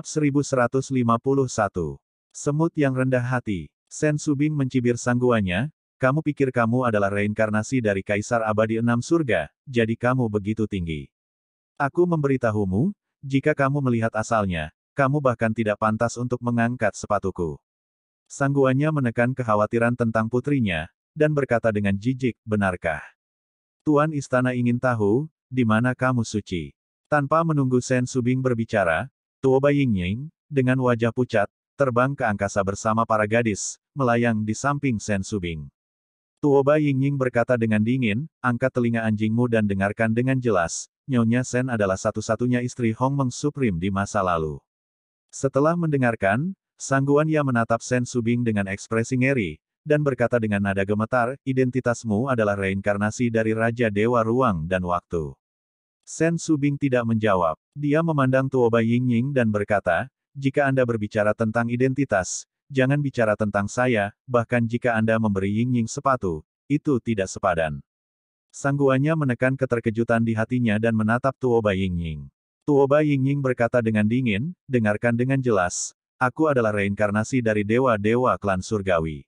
Bab 1151. Semut yang rendah hati. Sen Subing mencibir Sangguanya. kamu pikir kamu adalah reinkarnasi dari Kaisar Abadi Enam Surga, jadi kamu begitu tinggi. Aku memberitahumu, jika kamu melihat asalnya, kamu bahkan tidak pantas untuk mengangkat sepatuku. Sangguannya menekan kekhawatiran tentang putrinya, dan berkata dengan jijik, benarkah? Tuan Istana ingin tahu, di mana kamu suci. Tanpa menunggu Sen Subing berbicara, Tuo Bai Ying, dengan wajah pucat, terbang ke angkasa bersama para gadis, melayang di samping Shen Subing. Tuo Bai Ying berkata dengan dingin, angkat telinga anjingmu dan dengarkan dengan jelas, Nyonya Shen adalah satu-satunya istri Hong Meng Supreme di masa lalu. Setelah mendengarkan, Sangguan Ya menatap Shen Subing dengan ekspresi ngeri, dan berkata dengan nada gemetar, identitasmu adalah reinkarnasi dari Raja Dewa Ruang dan Waktu. Sen Subing tidak menjawab. Dia memandang Tuoba Yingying dan berkata, jika Anda berbicara tentang identitas, jangan bicara tentang saya, bahkan jika Anda memberi Yingying sepatu, itu tidak sepadan. Sangguannya menekan keterkejutan di hatinya dan menatap Tuoba Yingying. Tuoba Yingying berkata dengan dingin, dengarkan dengan jelas, aku adalah reinkarnasi dari dewa-dewa klan surgawi.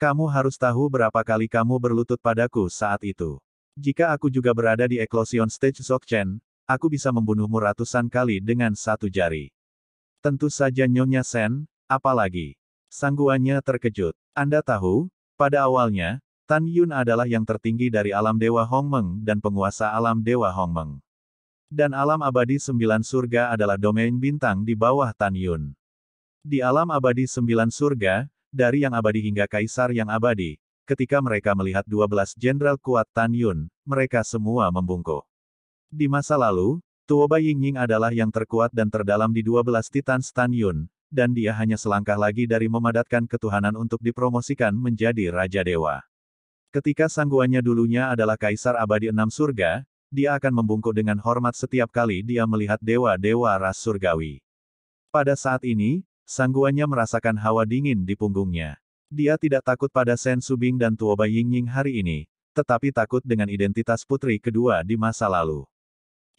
Kamu harus tahu berapa kali kamu berlutut padaku saat itu. Jika aku juga berada di Eclosion Stage Sokchen, aku bisa membunuhmu ratusan kali dengan satu jari. Tentu saja Nyonya Sen, apalagi. Sangguannya terkejut. Anda tahu, pada awalnya, Tan Yun adalah yang tertinggi dari alam Dewa Hongmeng dan penguasa alam Dewa Hongmeng. Dan alam abadi sembilan surga adalah domain bintang di bawah Tan Yun. Di alam abadi sembilan surga, dari yang abadi hingga kaisar yang abadi, Ketika mereka melihat 12 jenderal kuat Tan Yun, mereka semua membungkuk. Di masa lalu, Tuoba Yingying adalah yang terkuat dan terdalam di 12 Titan Tan Yun, dan dia hanya selangkah lagi dari memadatkan ketuhanan untuk dipromosikan menjadi Raja Dewa. Ketika sangguannya dulunya adalah Kaisar Abadi Enam Surga, dia akan membungkuk dengan hormat setiap kali dia melihat dewa-dewa ras surgawi. Pada saat ini, sangguannya merasakan hawa dingin di punggungnya. Dia tidak takut pada Shen Subing dan Tuoba Yingying hari ini, tetapi takut dengan identitas putri kedua di masa lalu.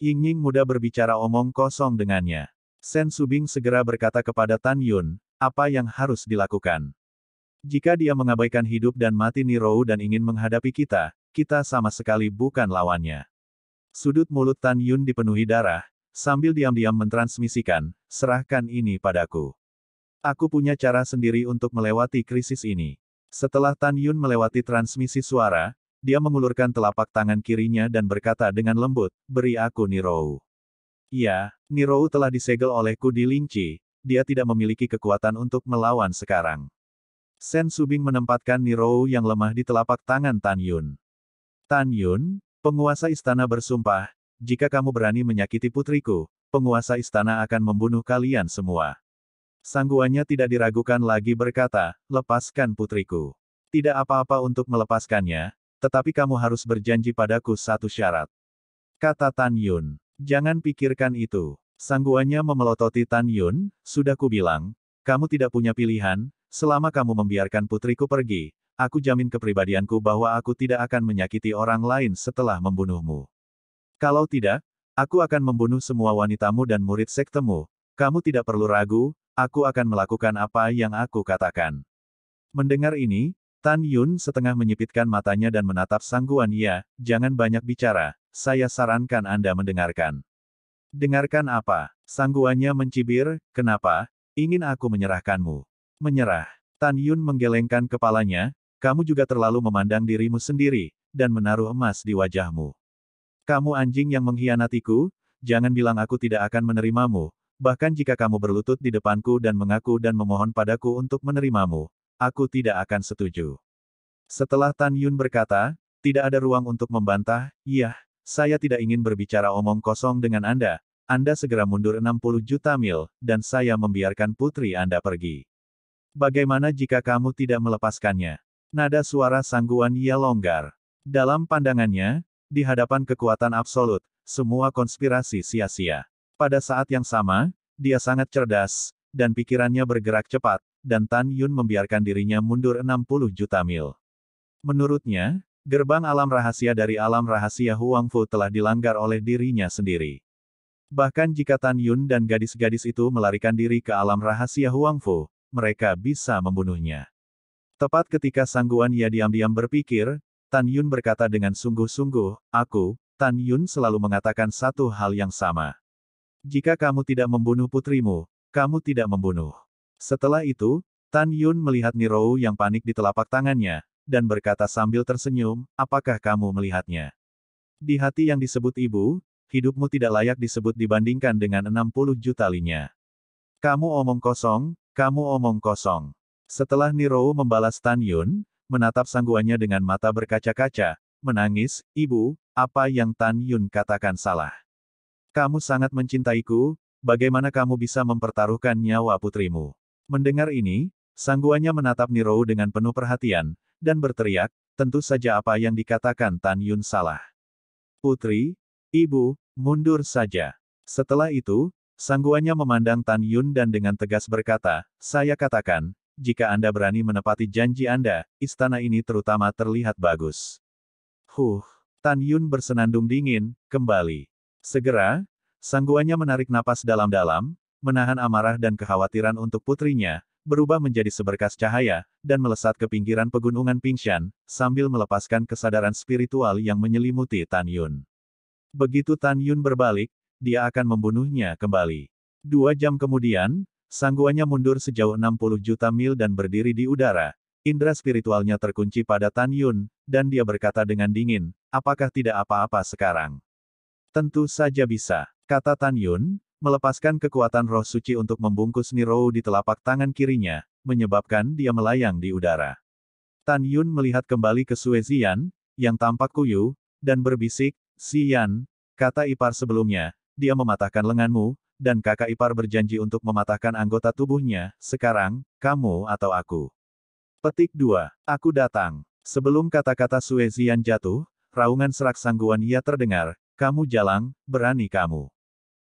Yingying mudah berbicara omong kosong dengannya. Shen Subing segera berkata kepada Tan Yun, apa yang harus dilakukan. Jika dia mengabaikan hidup dan mati Nirou dan ingin menghadapi kita, kita sama sekali bukan lawannya. Sudut mulut Tan Yun dipenuhi darah, sambil diam-diam mentransmisikan, serahkan ini padaku. Aku punya cara sendiri untuk melewati krisis ini. Setelah Tan Yun melewati transmisi suara, dia mengulurkan telapak tangan kirinya dan berkata dengan lembut, beri aku Nirou. Ya, Nirou telah disegel oleh di Lingci, dia tidak memiliki kekuatan untuk melawan sekarang. Sen Subing menempatkan Nirou yang lemah di telapak tangan Tan Yun. Tan Yun, penguasa istana bersumpah, jika kamu berani menyakiti putriku, penguasa istana akan membunuh kalian semua. Sangguanya tidak diragukan lagi berkata, lepaskan putriku. Tidak apa-apa untuk melepaskannya, tetapi kamu harus berjanji padaku satu syarat. Kata Tan Yun. Jangan pikirkan itu. Sangguanya memelototi Tan Yun, sudah kubilang, kamu tidak punya pilihan, selama kamu membiarkan putriku pergi, aku jamin kepribadianku bahwa aku tidak akan menyakiti orang lain setelah membunuhmu. Kalau tidak, aku akan membunuh semua wanitamu dan murid sektemu, kamu tidak perlu ragu, aku akan melakukan apa yang aku katakan. Mendengar ini, Tan Yun setengah menyipitkan matanya dan menatap Sang Ya, jangan banyak bicara, saya sarankan Anda mendengarkan. Dengarkan apa? Sang mencibir, kenapa? Ingin aku menyerahkanmu. Menyerah. Tan Yun menggelengkan kepalanya, kamu juga terlalu memandang dirimu sendiri, dan menaruh emas di wajahmu. Kamu anjing yang mengkhianatiku, jangan bilang aku tidak akan menerimamu, Bahkan jika kamu berlutut di depanku dan mengaku dan memohon padaku untuk menerimamu, aku tidak akan setuju. Setelah Tan Yun berkata, tidak ada ruang untuk membantah, iya, saya tidak ingin berbicara omong kosong dengan Anda, Anda segera mundur 60 juta mil, dan saya membiarkan putri Anda pergi. Bagaimana jika kamu tidak melepaskannya? Nada suara sangguan ia longgar. Dalam pandangannya, di hadapan kekuatan absolut, semua konspirasi sia-sia. Pada saat yang sama, dia sangat cerdas, dan pikirannya bergerak cepat, dan Tan Yun membiarkan dirinya mundur 60 juta mil. Menurutnya, gerbang alam rahasia dari alam rahasia Huang Fu telah dilanggar oleh dirinya sendiri. Bahkan jika Tan Yun dan gadis-gadis itu melarikan diri ke alam rahasia Huang Fu, mereka bisa membunuhnya. Tepat ketika sangguan ia diam-diam berpikir, Tan Yun berkata dengan sungguh-sungguh, aku, Tan Yun selalu mengatakan satu hal yang sama. Jika kamu tidak membunuh putrimu, kamu tidak membunuh. Setelah itu, Tan Yun melihat Nirou yang panik di telapak tangannya, dan berkata sambil tersenyum, apakah kamu melihatnya? Di hati yang disebut ibu, hidupmu tidak layak disebut dibandingkan dengan 60 juta linya. Kamu omong kosong, kamu omong kosong. Setelah Nirou membalas Tan Yun, menatap sangguannya dengan mata berkaca-kaca, menangis, ibu, apa yang Tan Yun katakan salah. Kamu sangat mencintaiku, bagaimana kamu bisa mempertaruhkan nyawa putrimu? Mendengar ini, Sangguanya menatap Nirou dengan penuh perhatian, dan berteriak, tentu saja apa yang dikatakan Tan Yun salah. Putri, ibu, mundur saja. Setelah itu, Sangguanya memandang Tan Yun dan dengan tegas berkata, saya katakan, jika Anda berani menepati janji Anda, istana ini terutama terlihat bagus. Huh, Tan Yun bersenandung dingin, kembali. Segera, sangguannya menarik napas dalam-dalam, menahan amarah dan kekhawatiran untuk putrinya, berubah menjadi seberkas cahaya, dan melesat ke pinggiran pegunungan Pingshan, sambil melepaskan kesadaran spiritual yang menyelimuti Tan Yun. Begitu Tan Yun berbalik, dia akan membunuhnya kembali. Dua jam kemudian, sangguannya mundur sejauh 60 juta mil dan berdiri di udara. Indra spiritualnya terkunci pada Tan Yun, dan dia berkata dengan dingin, apakah tidak apa-apa sekarang? Tentu saja bisa, kata Tan Yun, melepaskan kekuatan roh suci untuk membungkus Nirou di telapak tangan kirinya, menyebabkan dia melayang di udara. Tan Yun melihat kembali ke Suezian, yang tampak kuyu, dan berbisik, Sian, kata ipar sebelumnya, dia mematahkan lenganmu, dan kakak ipar berjanji untuk mematahkan anggota tubuhnya, sekarang, kamu atau aku. Petik 2. Aku datang. Sebelum kata-kata Suezian jatuh, raungan serak sangguan ia terdengar, kamu jalang, berani kamu.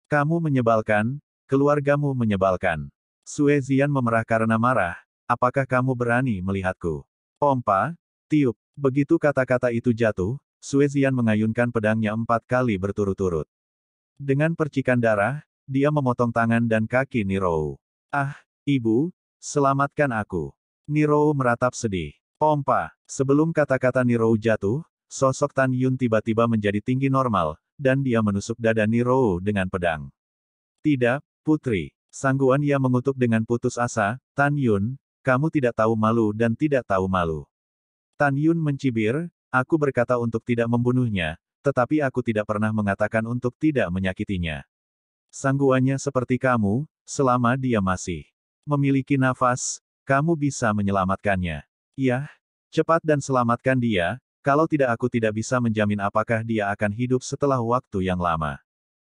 Kamu menyebalkan, keluargamu menyebalkan. Suezian memerah karena marah, apakah kamu berani melihatku? Pompa, tiup, begitu kata-kata itu jatuh, Suezian mengayunkan pedangnya empat kali berturut-turut. Dengan percikan darah, dia memotong tangan dan kaki Niro. Ah, ibu, selamatkan aku. Niro meratap sedih. Pompa, sebelum kata-kata Niro jatuh, Sosok Tan Yun tiba-tiba menjadi tinggi normal, dan dia menusuk dada Niro dengan pedang. Tidak, Putri. Sangguan ia mengutuk dengan putus asa, Tan Yun, kamu tidak tahu malu dan tidak tahu malu. Tan Yun mencibir, aku berkata untuk tidak membunuhnya, tetapi aku tidak pernah mengatakan untuk tidak menyakitinya. Sangguannya seperti kamu, selama dia masih memiliki nafas, kamu bisa menyelamatkannya. Yah, cepat dan selamatkan dia, kalau tidak aku tidak bisa menjamin apakah dia akan hidup setelah waktu yang lama.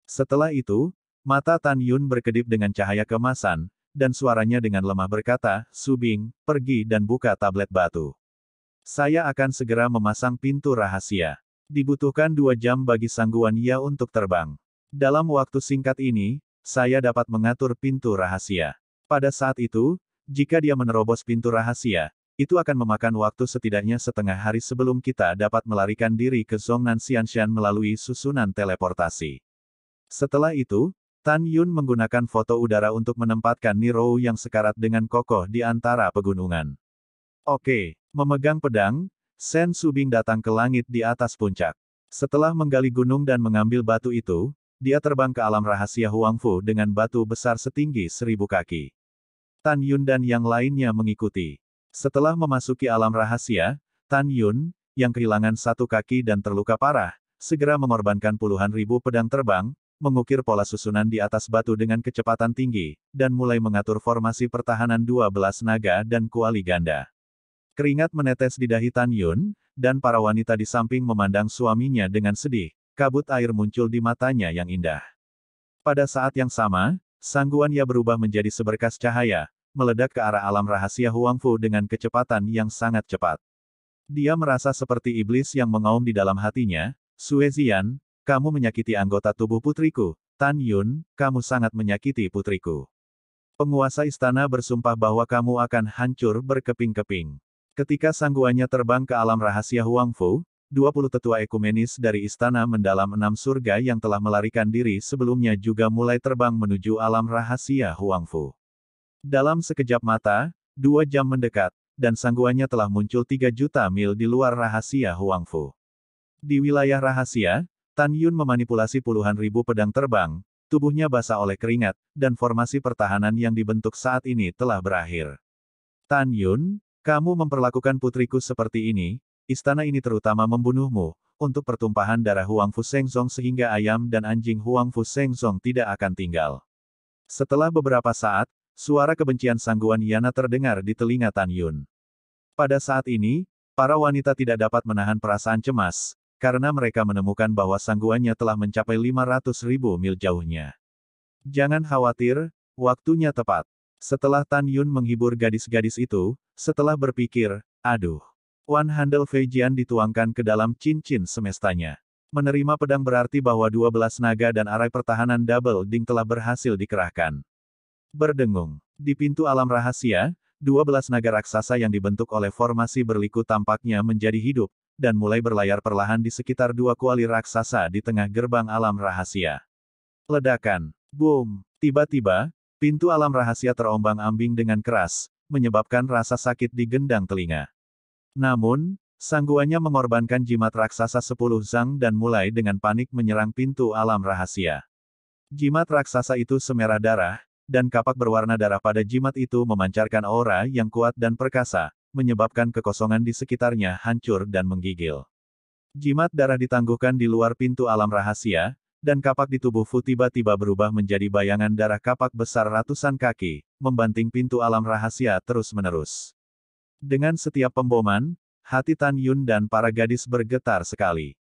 Setelah itu, mata Tan Yun berkedip dengan cahaya kemasan, dan suaranya dengan lemah berkata, Subing, pergi dan buka tablet batu. Saya akan segera memasang pintu rahasia. Dibutuhkan dua jam bagi sangguan ia untuk terbang. Dalam waktu singkat ini, saya dapat mengatur pintu rahasia. Pada saat itu, jika dia menerobos pintu rahasia, itu akan memakan waktu setidaknya setengah hari sebelum kita dapat melarikan diri ke Zongnan Xianxian melalui susunan teleportasi. Setelah itu, Tan Yun menggunakan foto udara untuk menempatkan Niro yang sekarat dengan kokoh di antara pegunungan. Oke, memegang pedang, Sen Subing datang ke langit di atas puncak. Setelah menggali gunung dan mengambil batu itu, dia terbang ke alam rahasia Huangfu dengan batu besar setinggi seribu kaki. Tan Yun dan yang lainnya mengikuti. Setelah memasuki alam rahasia, Tan Yun, yang kehilangan satu kaki dan terluka parah, segera mengorbankan puluhan ribu pedang terbang, mengukir pola susunan di atas batu dengan kecepatan tinggi, dan mulai mengatur formasi pertahanan 12 naga dan kuali ganda. Keringat menetes di dahi Tan Yun, dan para wanita di samping memandang suaminya dengan sedih, kabut air muncul di matanya yang indah. Pada saat yang sama, sangguan ia berubah menjadi seberkas cahaya, meledak ke arah alam rahasia Huang Fu dengan kecepatan yang sangat cepat. Dia merasa seperti iblis yang mengaum di dalam hatinya, Suezian, kamu menyakiti anggota tubuh putriku, Tan Yun, kamu sangat menyakiti putriku. Penguasa istana bersumpah bahwa kamu akan hancur berkeping-keping. Ketika sangguannya terbang ke alam rahasia Huangfu, 20 tetua ekumenis dari istana mendalam enam surga yang telah melarikan diri sebelumnya juga mulai terbang menuju alam rahasia Huang Fu. Dalam sekejap mata, dua jam mendekat, dan sangguannya telah muncul tiga juta mil di luar rahasia Huangfu. Di wilayah rahasia, Tan Yun memanipulasi puluhan ribu pedang terbang, tubuhnya basah oleh keringat, dan formasi pertahanan yang dibentuk saat ini telah berakhir. Tan Yun, kamu memperlakukan putriku seperti ini, istana ini terutama membunuhmu, untuk pertumpahan darah Huang Fu Sengzong sehingga ayam dan anjing Huang Fu Sengzong tidak akan tinggal. Setelah beberapa saat, Suara kebencian sangguan Yana terdengar di telinga Tan Yun. Pada saat ini, para wanita tidak dapat menahan perasaan cemas, karena mereka menemukan bahwa sangguannya telah mencapai 500 ribu mil jauhnya. Jangan khawatir, waktunya tepat. Setelah Tan Yun menghibur gadis-gadis itu, setelah berpikir, aduh, Wan Handel Feijian dituangkan ke dalam cincin semestanya. Menerima pedang berarti bahwa 12 naga dan arai pertahanan double ding telah berhasil dikerahkan. Berdengung. Di pintu alam rahasia, 12 naga raksasa yang dibentuk oleh formasi berliku tampaknya menjadi hidup, dan mulai berlayar perlahan di sekitar dua kuali raksasa di tengah gerbang alam rahasia. Ledakan. Boom. Tiba-tiba, pintu alam rahasia terombang-ambing dengan keras, menyebabkan rasa sakit di gendang telinga. Namun, sangguanya mengorbankan jimat raksasa sepuluh zang dan mulai dengan panik menyerang pintu alam rahasia. Jimat raksasa itu semerah darah, dan kapak berwarna darah pada jimat itu memancarkan aura yang kuat dan perkasa, menyebabkan kekosongan di sekitarnya hancur dan menggigil. Jimat darah ditangguhkan di luar pintu alam rahasia, dan kapak di tubuh Fu tiba-tiba berubah menjadi bayangan darah kapak besar ratusan kaki, membanting pintu alam rahasia terus-menerus. Dengan setiap pemboman, hati Tan Yun dan para gadis bergetar sekali.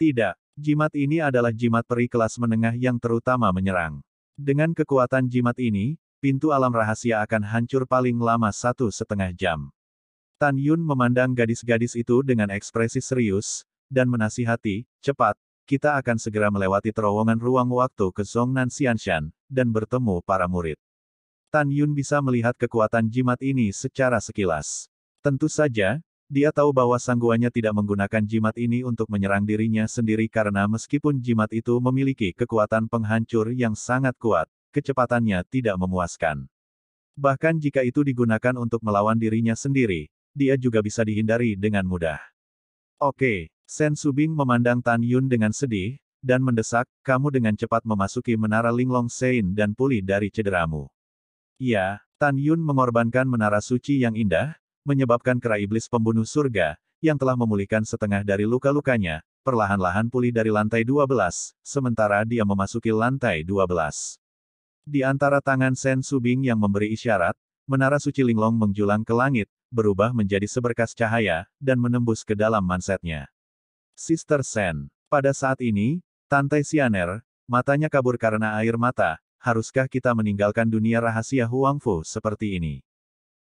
Tidak, jimat ini adalah jimat peri kelas menengah yang terutama menyerang. Dengan kekuatan jimat ini, pintu alam rahasia akan hancur paling lama satu setengah jam. Tan Yun memandang gadis-gadis itu dengan ekspresi serius, dan menasihati, cepat, kita akan segera melewati terowongan ruang waktu ke Zhongnan Xianshan, dan bertemu para murid. Tan Yun bisa melihat kekuatan jimat ini secara sekilas. Tentu saja, dia tahu bahwa sangguannya tidak menggunakan jimat ini untuk menyerang dirinya sendiri karena meskipun jimat itu memiliki kekuatan penghancur yang sangat kuat, kecepatannya tidak memuaskan. Bahkan jika itu digunakan untuk melawan dirinya sendiri, dia juga bisa dihindari dengan mudah. Oke, Sen Subing memandang Tan Yun dengan sedih, dan mendesak, kamu dengan cepat memasuki menara Linglong Sein dan pulih dari cederamu. Ya, Tan Yun mengorbankan menara suci yang indah, menyebabkan kera iblis pembunuh surga, yang telah memulihkan setengah dari luka-lukanya, perlahan-lahan pulih dari lantai 12, sementara dia memasuki lantai 12. Di antara tangan Sen Subing yang memberi isyarat, menara suci Linglong menjulang ke langit, berubah menjadi seberkas cahaya, dan menembus ke dalam mansetnya. Sister Sen, pada saat ini, Tante Sianer, matanya kabur karena air mata, haruskah kita meninggalkan dunia rahasia Huangfu seperti ini?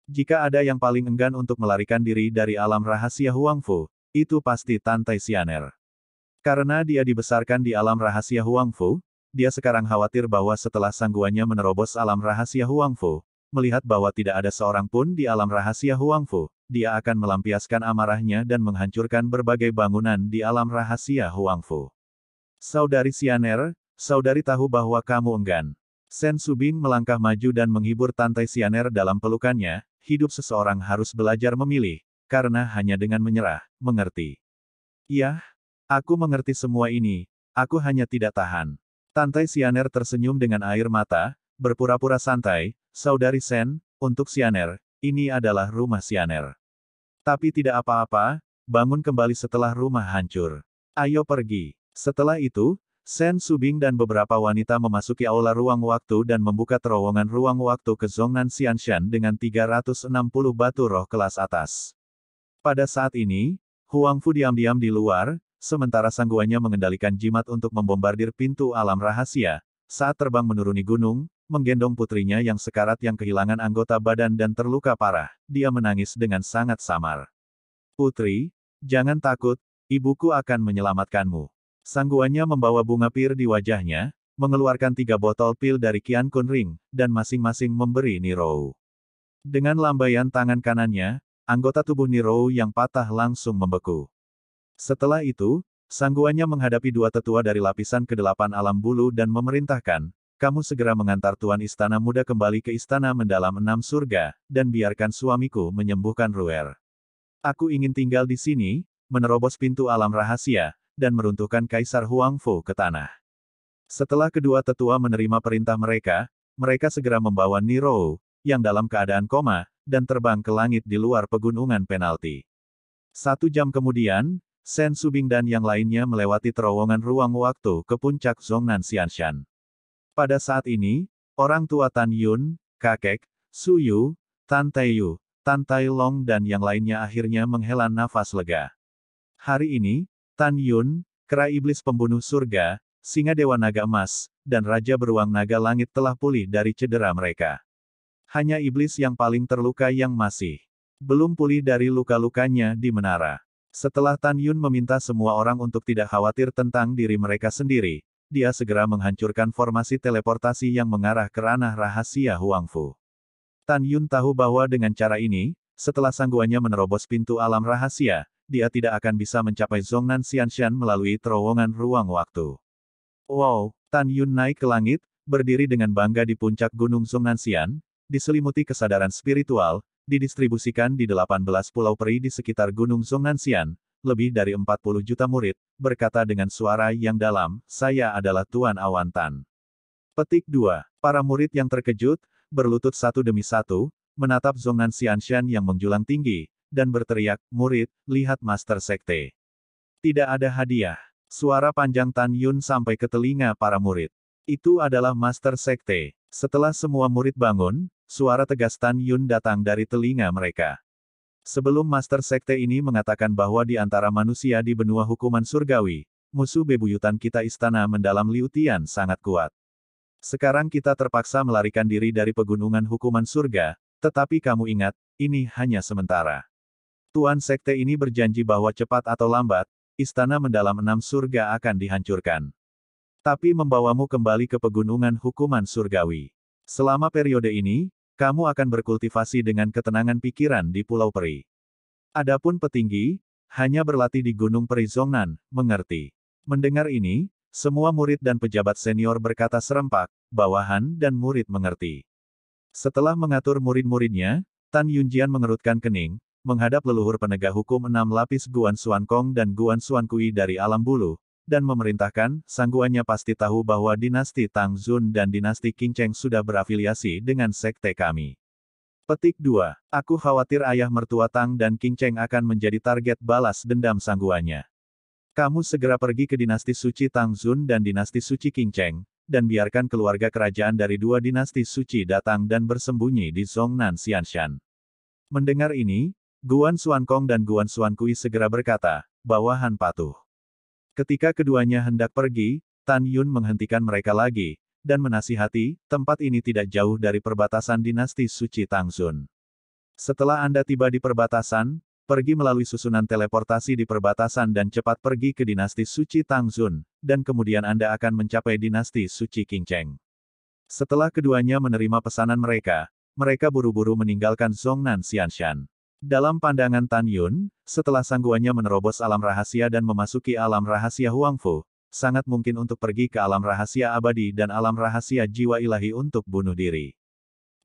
Jika ada yang paling enggan untuk melarikan diri dari alam rahasia Huangfu, itu pasti Tan Xian'er. Karena dia dibesarkan di alam rahasia Huangfu, dia sekarang khawatir bahwa setelah sangguannya menerobos alam rahasia Huangfu, melihat bahwa tidak ada seorang pun di alam rahasia Huangfu, dia akan melampiaskan amarahnya dan menghancurkan berbagai bangunan di alam rahasia Huangfu. Saudari Xian'er, saudari tahu bahwa kamu enggan. Sen Subing melangkah maju dan menghibur Tantai Sianer dalam pelukannya, hidup seseorang harus belajar memilih, karena hanya dengan menyerah, mengerti. Yah, aku mengerti semua ini, aku hanya tidak tahan. Tantai Sianer tersenyum dengan air mata, berpura-pura santai, saudari Sen, untuk Sianer, ini adalah rumah Sianer. Tapi tidak apa-apa, bangun kembali setelah rumah hancur. Ayo pergi. Setelah itu, Sen Subing dan beberapa wanita memasuki aula ruang waktu dan membuka terowongan ruang waktu ke Zongnan Xianshan dengan 360 batu roh kelas atas. Pada saat ini, Huang Fu diam-diam di luar, sementara sangguannya mengendalikan jimat untuk membombardir pintu alam rahasia, saat terbang menuruni gunung, menggendong putrinya yang sekarat yang kehilangan anggota badan dan terluka parah, dia menangis dengan sangat samar. Putri, jangan takut, ibuku akan menyelamatkanmu. Sangguannya membawa bunga pir di wajahnya, mengeluarkan tiga botol pil dari Kian Kun Ring, dan masing-masing memberi Nirou. Dengan lambaian tangan kanannya, anggota tubuh Nirou yang patah langsung membeku. Setelah itu, sangguannya menghadapi dua tetua dari lapisan kedelapan alam bulu dan memerintahkan, kamu segera mengantar Tuan Istana Muda kembali ke Istana Mendalam Enam Surga, dan biarkan suamiku menyembuhkan Ruer. Aku ingin tinggal di sini, menerobos pintu alam rahasia, dan meruntuhkan Kaisar Huang Fu ke tanah. Setelah kedua tetua menerima perintah mereka, mereka segera membawa Niro, yang dalam keadaan koma, dan terbang ke langit di luar pegunungan penalti. Satu jam kemudian, Sen Subing dan yang lainnya melewati terowongan ruang waktu ke puncak Zhongnan Xianshan. Pada saat ini, orang tua Tan Yun, kakek, Su Yu, Tan Yu, Tan Tai Long dan yang lainnya akhirnya menghela nafas lega. Hari ini, Tan Yun, Kera Iblis Pembunuh Surga, Singa Dewa Naga Emas, dan Raja Beruang Naga Langit telah pulih dari cedera mereka. Hanya iblis yang paling terluka yang masih belum pulih dari luka-lukanya di menara. Setelah Tan Yun meminta semua orang untuk tidak khawatir tentang diri mereka sendiri, dia segera menghancurkan formasi teleportasi yang mengarah ke ranah rahasia Huangfu. Tan Yun tahu bahwa dengan cara ini, setelah sangguannya menerobos pintu alam rahasia, dia tidak akan bisa mencapai Zongnan Xianxian melalui terowongan ruang waktu. Wow, Tan Yun naik ke langit, berdiri dengan bangga di puncak gunung Zongnan Xian, diselimuti kesadaran spiritual, didistribusikan di 18 pulau peri di sekitar gunung Zongnan Xian, lebih dari 40 juta murid, berkata dengan suara yang dalam, saya adalah Tuan Awan Tan. Petik 2. Para murid yang terkejut, berlutut satu demi satu, menatap Zongnan Xianxian yang menjulang tinggi, dan berteriak, murid, lihat Master Sekte. Tidak ada hadiah. Suara panjang Tan Yun sampai ke telinga para murid. Itu adalah Master Sekte. Setelah semua murid bangun, suara tegas Tan Yun datang dari telinga mereka. Sebelum Master Sekte ini mengatakan bahwa di antara manusia di benua hukuman surgawi, musuh bebuyutan kita istana mendalam Liutian sangat kuat. Sekarang kita terpaksa melarikan diri dari pegunungan hukuman surga, tetapi kamu ingat, ini hanya sementara. Tuan Sekte ini berjanji bahwa cepat atau lambat, istana mendalam enam surga akan dihancurkan. Tapi membawamu kembali ke pegunungan hukuman surgawi. Selama periode ini, kamu akan berkultivasi dengan ketenangan pikiran di Pulau Peri. Adapun petinggi, hanya berlatih di Gunung Peri Zongnan, mengerti. Mendengar ini, semua murid dan pejabat senior berkata serempak, bawahan dan murid mengerti. Setelah mengatur murid-muridnya, Tan Yunjian mengerutkan kening, menghadap leluhur penegak hukum enam lapis Guan Suankong dan Guan Suankui dari alam bulu, dan memerintahkan, sangguannya pasti tahu bahwa dinasti Tang Zun dan dinasti Qingcheng sudah berafiliasi dengan sekte kami. Petik 2. Aku khawatir ayah mertua Tang dan Qingcheng akan menjadi target balas dendam sangguannya. Kamu segera pergi ke dinasti suci Tang Zun dan dinasti suci Qingcheng, dan biarkan keluarga kerajaan dari dua dinasti suci datang dan bersembunyi di Zhongnan Xianshan. Mendengar ini, Guan Suankong dan Guan Suankui segera berkata, bawahan patuh. Ketika keduanya hendak pergi, Tan Yun menghentikan mereka lagi, dan menasihati, tempat ini tidak jauh dari perbatasan dinasti suci Tangsun. Setelah Anda tiba di perbatasan, pergi melalui susunan teleportasi di perbatasan dan cepat pergi ke dinasti suci Tangsun, dan kemudian Anda akan mencapai dinasti suci King Cheng. Setelah keduanya menerima pesanan mereka, mereka buru-buru meninggalkan Zhongnan Xianshan. Dalam pandangan Tan Yun, setelah sangguannya menerobos alam rahasia dan memasuki alam rahasia Huangfu, sangat mungkin untuk pergi ke alam rahasia abadi dan alam rahasia jiwa ilahi untuk bunuh diri.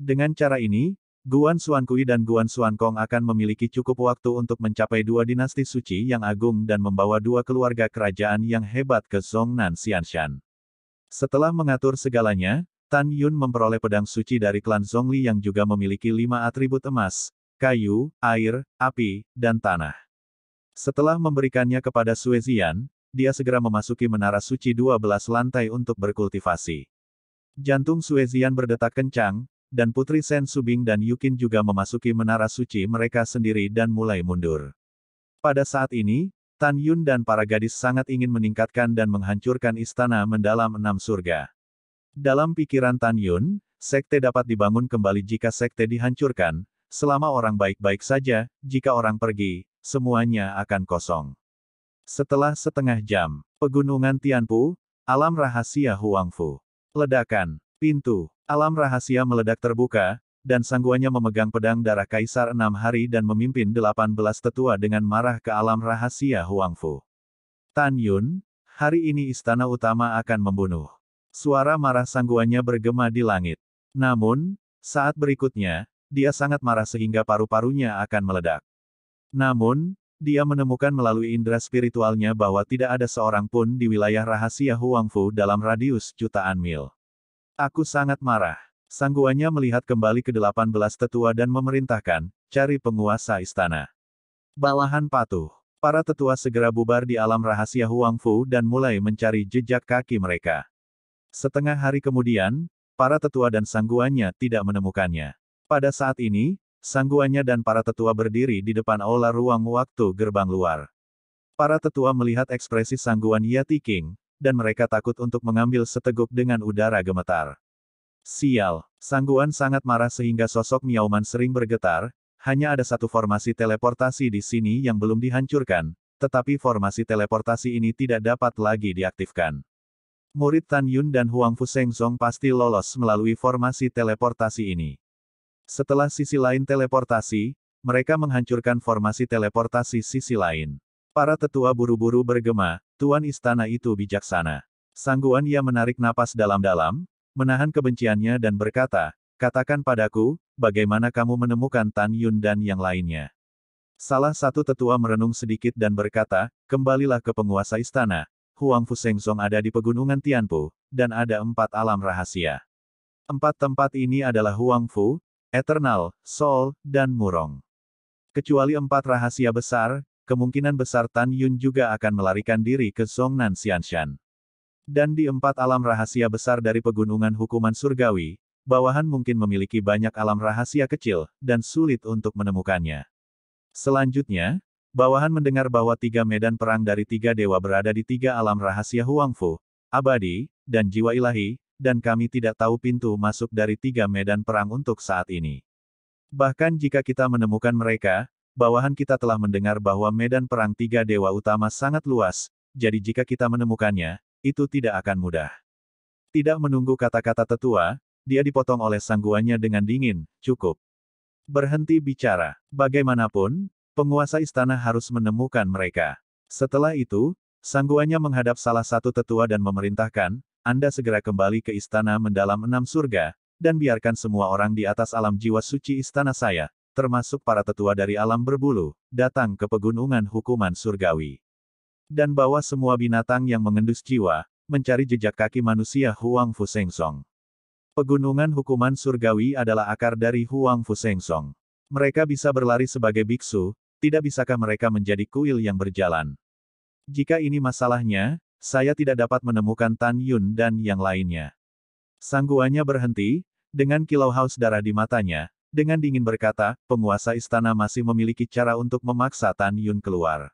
Dengan cara ini, Guan Suankui dan Guan Suankong akan memiliki cukup waktu untuk mencapai dua dinasti suci yang agung dan membawa dua keluarga kerajaan yang hebat ke Zhongnan Xianshan. Setelah mengatur segalanya, Tan Yun memperoleh pedang suci dari klan Zhongli yang juga memiliki lima atribut emas, kayu, air, api, dan tanah. Setelah memberikannya kepada Suezian, dia segera memasuki menara suci 12 lantai untuk berkultivasi. Jantung Suezian berdetak kencang, dan Putri Sen Subing dan Yukin juga memasuki menara suci mereka sendiri dan mulai mundur. Pada saat ini, Tan Yun dan para gadis sangat ingin meningkatkan dan menghancurkan istana mendalam enam surga. Dalam pikiran Tan Yun, sekte dapat dibangun kembali jika sekte dihancurkan, Selama orang baik-baik saja, jika orang pergi, semuanya akan kosong. Setelah setengah jam, pegunungan Tianpu, alam rahasia Huangfu. Ledakan, pintu, alam rahasia meledak terbuka, dan Sangguanya memegang pedang darah kaisar enam hari dan memimpin delapan belas tetua dengan marah ke alam rahasia Huangfu. Tan Yun, hari ini istana utama akan membunuh. Suara marah Sangguanya bergema di langit. Namun, saat berikutnya, dia sangat marah sehingga paru-parunya akan meledak. Namun, dia menemukan melalui indera spiritualnya bahwa tidak ada seorang pun di wilayah rahasia Huangfu dalam radius jutaan mil. Aku sangat marah. Sangguannya melihat kembali ke delapan belas tetua dan memerintahkan, cari penguasa istana. Balahan patuh. Para tetua segera bubar di alam rahasia Huangfu dan mulai mencari jejak kaki mereka. Setengah hari kemudian, para tetua dan sangguannya tidak menemukannya. Pada saat ini, sangguannya dan para tetua berdiri di depan aula ruang waktu gerbang luar. Para tetua melihat ekspresi sangguan Yati King, dan mereka takut untuk mengambil seteguk dengan udara gemetar. Sial, sangguan sangat marah sehingga sosok Miauman sering bergetar, hanya ada satu formasi teleportasi di sini yang belum dihancurkan, tetapi formasi teleportasi ini tidak dapat lagi diaktifkan. Murid Tan Yun dan Huang Fu Seng pasti lolos melalui formasi teleportasi ini. Setelah sisi lain teleportasi, mereka menghancurkan formasi teleportasi sisi lain. Para tetua buru-buru bergema, Tuan Istana itu bijaksana. Sangguan ia menarik napas dalam-dalam, menahan kebenciannya dan berkata, katakan padaku, bagaimana kamu menemukan Tan Yun dan yang lainnya. Salah satu tetua merenung sedikit dan berkata, kembalilah ke penguasa istana, Huang Song ada di pegunungan Tianpu, dan ada empat alam rahasia. Empat tempat ini adalah Huang Fu, Eternal, Sol, dan Murong. Kecuali empat rahasia besar, kemungkinan besar Tan Yun juga akan melarikan diri ke Zhongnan Xianshan. Dan di empat alam rahasia besar dari pegunungan hukuman surgawi, bawahan mungkin memiliki banyak alam rahasia kecil, dan sulit untuk menemukannya. Selanjutnya, bawahan mendengar bahwa tiga medan perang dari tiga dewa berada di tiga alam rahasia Huangfu, abadi, dan jiwa ilahi, dan kami tidak tahu pintu masuk dari tiga medan perang untuk saat ini. Bahkan jika kita menemukan mereka, bawahan kita telah mendengar bahwa medan perang tiga dewa utama sangat luas, jadi jika kita menemukannya, itu tidak akan mudah. Tidak menunggu kata-kata tetua, dia dipotong oleh sangguannya dengan dingin, cukup. Berhenti bicara. Bagaimanapun, penguasa istana harus menemukan mereka. Setelah itu, sangguannya menghadap salah satu tetua dan memerintahkan, anda segera kembali ke istana mendalam enam surga, dan biarkan semua orang di atas alam jiwa suci istana saya, termasuk para tetua dari alam berbulu, datang ke pegunungan hukuman surgawi. Dan bawa semua binatang yang mengendus jiwa, mencari jejak kaki manusia Huang Fu Song. Pegunungan hukuman surgawi adalah akar dari Huang Fu Song. Mereka bisa berlari sebagai biksu, tidak bisakah mereka menjadi kuil yang berjalan? Jika ini masalahnya, saya tidak dapat menemukan Tan Yun dan yang lainnya. Sangguanya berhenti, dengan kilau haus darah di matanya, dengan dingin berkata, penguasa istana masih memiliki cara untuk memaksa Tan Yun keluar.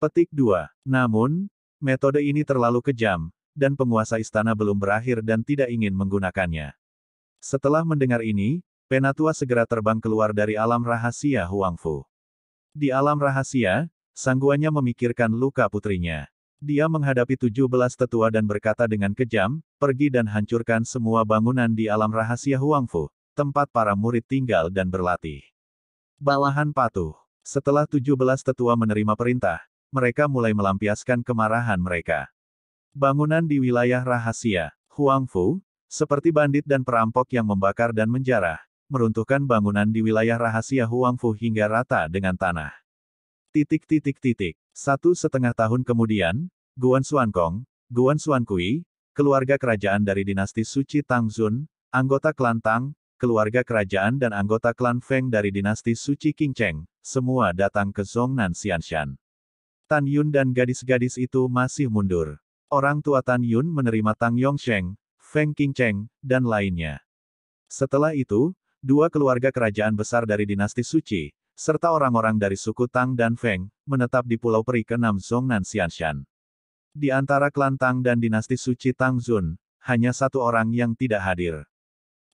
Petik 2. Namun, metode ini terlalu kejam, dan penguasa istana belum berakhir dan tidak ingin menggunakannya. Setelah mendengar ini, Penatua segera terbang keluar dari alam rahasia Huangfu. Di alam rahasia, Sangguanya memikirkan luka putrinya. Dia menghadapi tujuh belas tetua dan berkata dengan kejam, pergi dan hancurkan semua bangunan di alam rahasia Huangfu, tempat para murid tinggal dan berlatih. Balahan patuh. Setelah tujuh belas tetua menerima perintah, mereka mulai melampiaskan kemarahan mereka. Bangunan di wilayah rahasia, Huangfu, seperti bandit dan perampok yang membakar dan menjarah, meruntuhkan bangunan di wilayah rahasia Huangfu hingga rata dengan tanah. Titik titik titik. Satu setengah tahun kemudian, Guan Xuankong, Guan Xuankui, keluarga kerajaan dari dinasti Suci Tangzun, anggota klan Tang, keluarga kerajaan dan anggota klan Feng dari dinasti Suci Cheng, semua datang ke Zhongnan Xianshan. Tan Yun dan gadis-gadis itu masih mundur. Orang tua Tan Yun menerima Tang Yongsheng, Feng Cheng, dan lainnya. Setelah itu, dua keluarga kerajaan besar dari dinasti Suci, serta orang-orang dari suku Tang dan Feng, menetap di Pulau Peri ke Namzong Zhongnan Xianshan. Di antara klan Tang dan dinasti suci Tang Zun, hanya satu orang yang tidak hadir.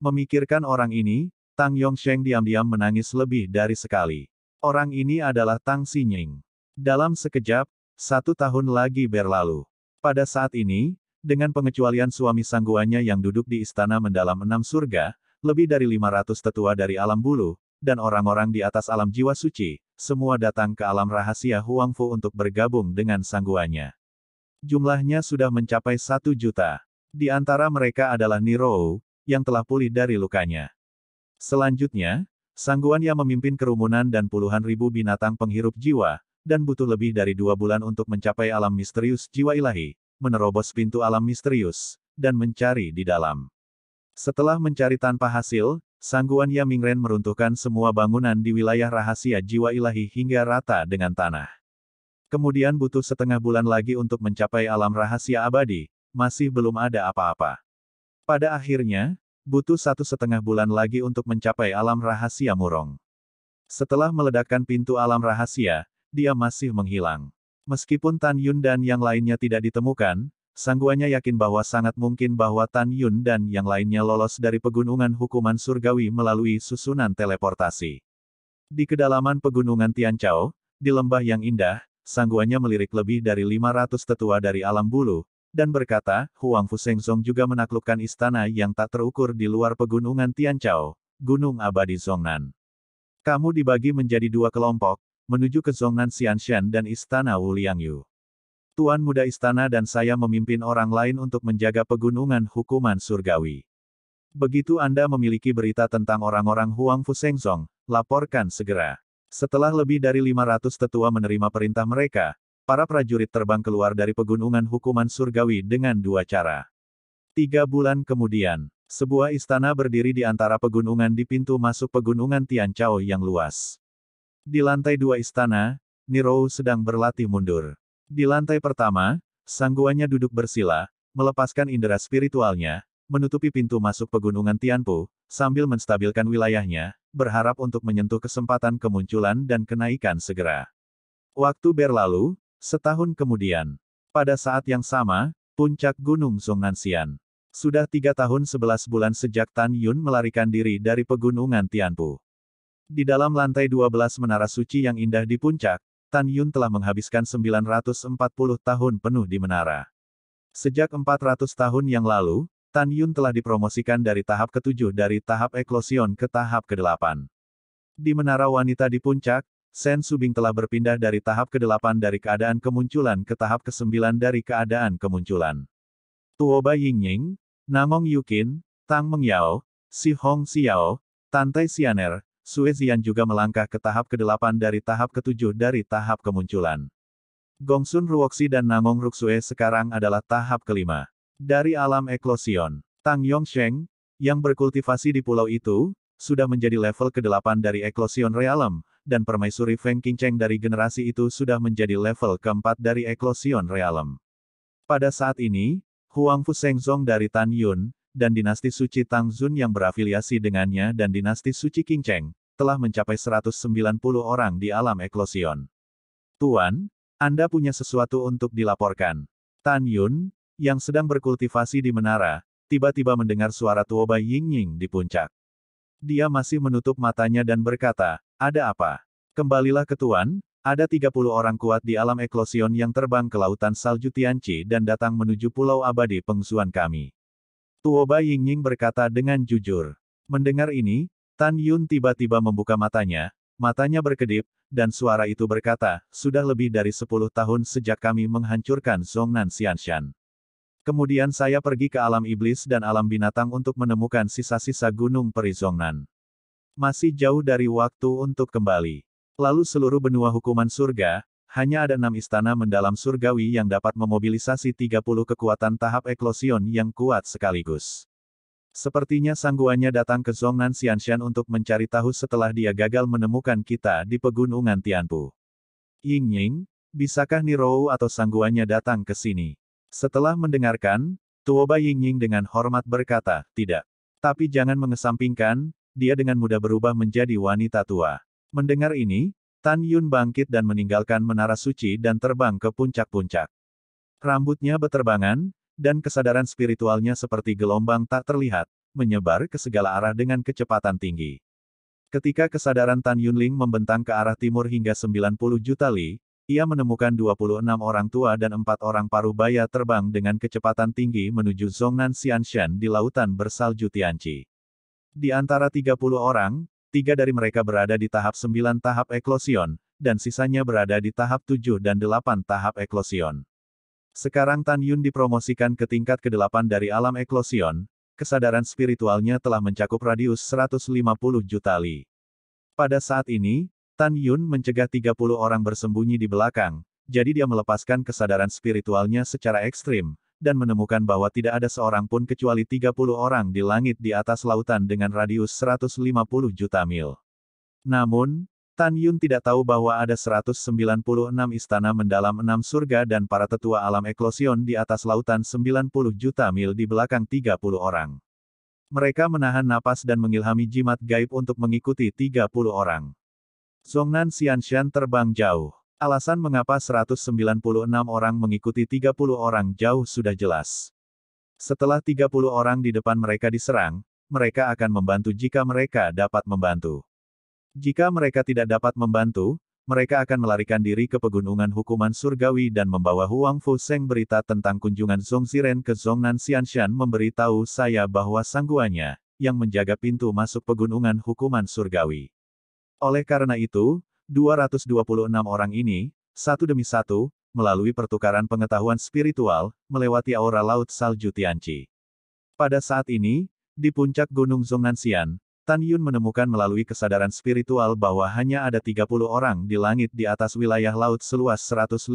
Memikirkan orang ini, Tang Yongsheng diam-diam menangis lebih dari sekali. Orang ini adalah Tang Xinying. Dalam sekejap, satu tahun lagi berlalu. Pada saat ini, dengan pengecualian suami sangguannya yang duduk di istana mendalam enam surga, lebih dari 500 tetua dari alam bulu, dan orang-orang di atas alam jiwa suci, semua datang ke alam rahasia Huangfu untuk bergabung dengan sangguannya. Jumlahnya sudah mencapai satu juta. Di antara mereka adalah Nirou, yang telah pulih dari lukanya. Selanjutnya, Sangguan yang memimpin kerumunan dan puluhan ribu binatang penghirup jiwa, dan butuh lebih dari dua bulan untuk mencapai alam misterius jiwa ilahi, menerobos pintu alam misterius, dan mencari di dalam. Setelah mencari tanpa hasil, Sangguan Yamingren meruntuhkan semua bangunan di wilayah rahasia jiwa ilahi hingga rata dengan tanah. Kemudian butuh setengah bulan lagi untuk mencapai alam rahasia abadi, masih belum ada apa-apa. Pada akhirnya, butuh satu setengah bulan lagi untuk mencapai alam rahasia murong. Setelah meledakkan pintu alam rahasia, dia masih menghilang. Meskipun Tan Yun dan yang lainnya tidak ditemukan, Sangguanya yakin bahwa sangat mungkin bahwa Tan Yun dan yang lainnya lolos dari pegunungan hukuman surgawi melalui susunan teleportasi. Di kedalaman pegunungan Tianchao, di lembah yang indah, Sangguanya melirik lebih dari 500 tetua dari alam bulu, dan berkata, Huang Fu Fusengzong juga menaklukkan istana yang tak terukur di luar pegunungan Tianchao, Gunung Abadi Zongnan. Kamu dibagi menjadi dua kelompok, menuju ke Zongnan Xianshan dan Istana Wu Wuliangyu. Tuan Muda Istana dan saya memimpin orang lain untuk menjaga pegunungan hukuman surgawi. Begitu Anda memiliki berita tentang orang-orang Huang Fu Fusengzong, laporkan segera. Setelah lebih dari 500 tetua menerima perintah mereka, para prajurit terbang keluar dari pegunungan hukuman surgawi dengan dua cara. Tiga bulan kemudian, sebuah istana berdiri di antara pegunungan di pintu masuk pegunungan Tianchao yang luas. Di lantai dua istana, Niro sedang berlatih mundur. Di lantai pertama, sangguannya duduk bersila, melepaskan indera spiritualnya, menutupi pintu masuk pegunungan Tianpu, sambil menstabilkan wilayahnya, berharap untuk menyentuh kesempatan kemunculan dan kenaikan segera. Waktu berlalu, setahun kemudian. Pada saat yang sama, puncak Gunung Zhongganxian. Sudah tiga tahun sebelas bulan sejak Tan Yun melarikan diri dari pegunungan Tianpu. Di dalam lantai dua belas Menara Suci yang indah di puncak, Tan Yun telah menghabiskan 940 tahun penuh di menara. Sejak 400 tahun yang lalu, Tan Yun telah dipromosikan dari tahap ketujuh dari tahap eklosion ke tahap kedelapan. Di menara wanita di puncak, Sen Subing telah berpindah dari tahap kedelapan dari keadaan kemunculan ke tahap kesembilan dari keadaan kemunculan. Tuoba Yingying, Namong Yukin, Tang Mengyao, Si Hong Xiao, Tantai Sianer, Suezian juga melangkah ke tahap ke-8 dari tahap ke-7 dari tahap kemunculan. Gongsun Ruoxi dan Nangong Ruxue sekarang adalah tahap kelima. Dari alam eklosion, Tang Yongsheng, yang berkultivasi di pulau itu, sudah menjadi level ke-8 dari eklosion realm, dan permaisuri Feng Qingcheng dari generasi itu sudah menjadi level keempat dari eklosion realm. Pada saat ini, Huang Fu dari Tan Yun, dan dinasti suci Tang Zun yang berafiliasi dengannya dan dinasti suci Qingcheng, telah mencapai 190 orang di alam eklosion. Tuan, Anda punya sesuatu untuk dilaporkan. Tan Yun, yang sedang berkultivasi di menara, tiba-tiba mendengar suara Tuoba Ying Ying di puncak. Dia masih menutup matanya dan berkata, ada apa? Kembalilah ke Tuan, ada 30 orang kuat di alam eklosion yang terbang ke lautan salju Tianchi dan datang menuju pulau abadi pengsuan kami. Tuoba Yingying berkata dengan jujur. Mendengar ini, Tan Yun tiba-tiba membuka matanya, matanya berkedip, dan suara itu berkata, sudah lebih dari sepuluh tahun sejak kami menghancurkan Nan Xianshan. Kemudian saya pergi ke alam iblis dan alam binatang untuk menemukan sisa-sisa gunung peri Nan. Masih jauh dari waktu untuk kembali. Lalu seluruh benua hukuman surga, hanya ada enam istana mendalam surgawi yang dapat memobilisasi 30 kekuatan tahap eklosion yang kuat sekaligus. Sepertinya sangguannya datang ke Zongnan Xianxian untuk mencari tahu setelah dia gagal menemukan kita di pegunungan Tianpu. Yingying, Ying, bisakah Nirou atau sangguannya datang ke sini? Setelah mendengarkan, Tuoba Ying Ying dengan hormat berkata, tidak. Tapi jangan mengesampingkan, dia dengan mudah berubah menjadi wanita tua. Mendengar ini, Tan Yun bangkit dan meninggalkan menara suci dan terbang ke puncak-puncak. Rambutnya beterbangan, dan kesadaran spiritualnya seperti gelombang tak terlihat, menyebar ke segala arah dengan kecepatan tinggi. Ketika kesadaran Tan Yunling membentang ke arah timur hingga 90 juta li, ia menemukan 26 orang tua dan empat orang paruh baya terbang dengan kecepatan tinggi menuju Zhongnan Xianshan di lautan bersalju Tianchi. Di antara 30 orang, tiga dari mereka berada di tahap 9 tahap eklosion, dan sisanya berada di tahap 7 dan 8 tahap eklosion. Sekarang Tan Yun dipromosikan ke tingkat ke-8 dari alam eklosion, kesadaran spiritualnya telah mencakup radius 150 juta li. Pada saat ini, Tan Yun mencegah 30 orang bersembunyi di belakang, jadi dia melepaskan kesadaran spiritualnya secara ekstrim, dan menemukan bahwa tidak ada seorang pun kecuali 30 orang di langit di atas lautan dengan radius 150 juta mil. Namun, Tan Yun tidak tahu bahwa ada 196 istana mendalam enam surga dan para tetua alam eklosion di atas lautan 90 juta mil di belakang 30 orang. Mereka menahan napas dan mengilhami jimat gaib untuk mengikuti 30 orang. Zongnan Xianshan terbang jauh. Alasan mengapa 196 orang mengikuti 30 orang jauh sudah jelas. Setelah 30 orang di depan mereka diserang, mereka akan membantu jika mereka dapat membantu. Jika mereka tidak dapat membantu, mereka akan melarikan diri ke pegunungan hukuman surgawi dan membawa Huang Fu Seng berita tentang kunjungan Zong Ziren ke Zongnan Xianshan memberitahu saya bahwa sangguanya yang menjaga pintu masuk pegunungan hukuman surgawi. Oleh karena itu, 226 orang ini, satu demi satu, melalui pertukaran pengetahuan spiritual, melewati aura laut salju Tianci. Pada saat ini, di puncak Gunung Zongnan Xian, Tan Yun menemukan melalui kesadaran spiritual bahwa hanya ada 30 orang di langit di atas wilayah laut seluas 150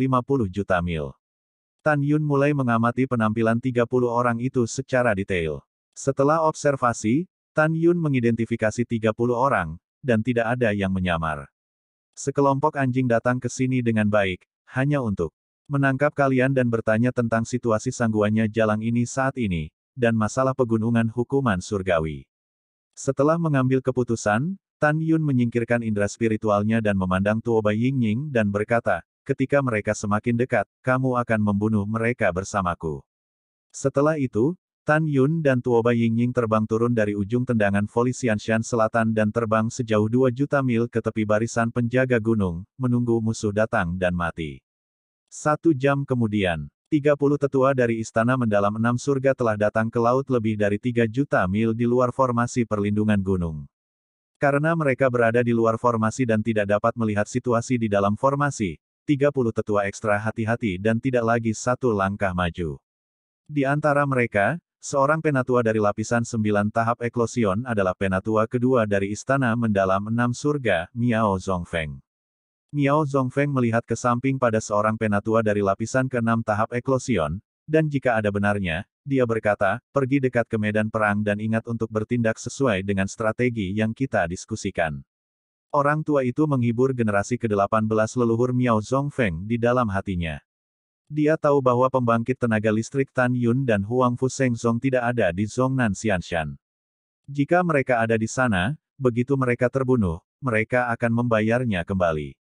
juta mil. Tan Yun mulai mengamati penampilan 30 orang itu secara detail. Setelah observasi, Tan Yun mengidentifikasi 30 orang, dan tidak ada yang menyamar. Sekelompok anjing datang ke sini dengan baik, hanya untuk menangkap kalian dan bertanya tentang situasi sangguannya jalan ini saat ini, dan masalah pegunungan hukuman surgawi. Setelah mengambil keputusan, Tan Yun menyingkirkan indera spiritualnya dan memandang Tuoba Yingying dan berkata, ketika mereka semakin dekat, kamu akan membunuh mereka bersamaku. Setelah itu, Tan Yun dan Tuoba Yingying terbang turun dari ujung tendangan voli Xianxian Selatan dan terbang sejauh 2 juta mil ke tepi barisan penjaga gunung, menunggu musuh datang dan mati. Satu jam kemudian, 30 tetua dari Istana Mendalam Enam Surga telah datang ke laut lebih dari 3 juta mil di luar formasi perlindungan gunung. Karena mereka berada di luar formasi dan tidak dapat melihat situasi di dalam formasi, 30 tetua ekstra hati-hati dan tidak lagi satu langkah maju. Di antara mereka, seorang penatua dari lapisan sembilan tahap eklosion adalah penatua kedua dari Istana Mendalam Enam Surga, Miao Zongfeng. Miao Zongfeng melihat ke samping pada seorang penatua dari lapisan ke-6 tahap eklosion, dan jika ada benarnya, dia berkata, pergi dekat ke medan perang dan ingat untuk bertindak sesuai dengan strategi yang kita diskusikan. Orang tua itu menghibur generasi ke-18 leluhur Miao Zongfeng di dalam hatinya. Dia tahu bahwa pembangkit tenaga listrik Tan Yun dan Huang Fu Zong tidak ada di Zhongnan Xianshan. Jika mereka ada di sana, begitu mereka terbunuh, mereka akan membayarnya kembali.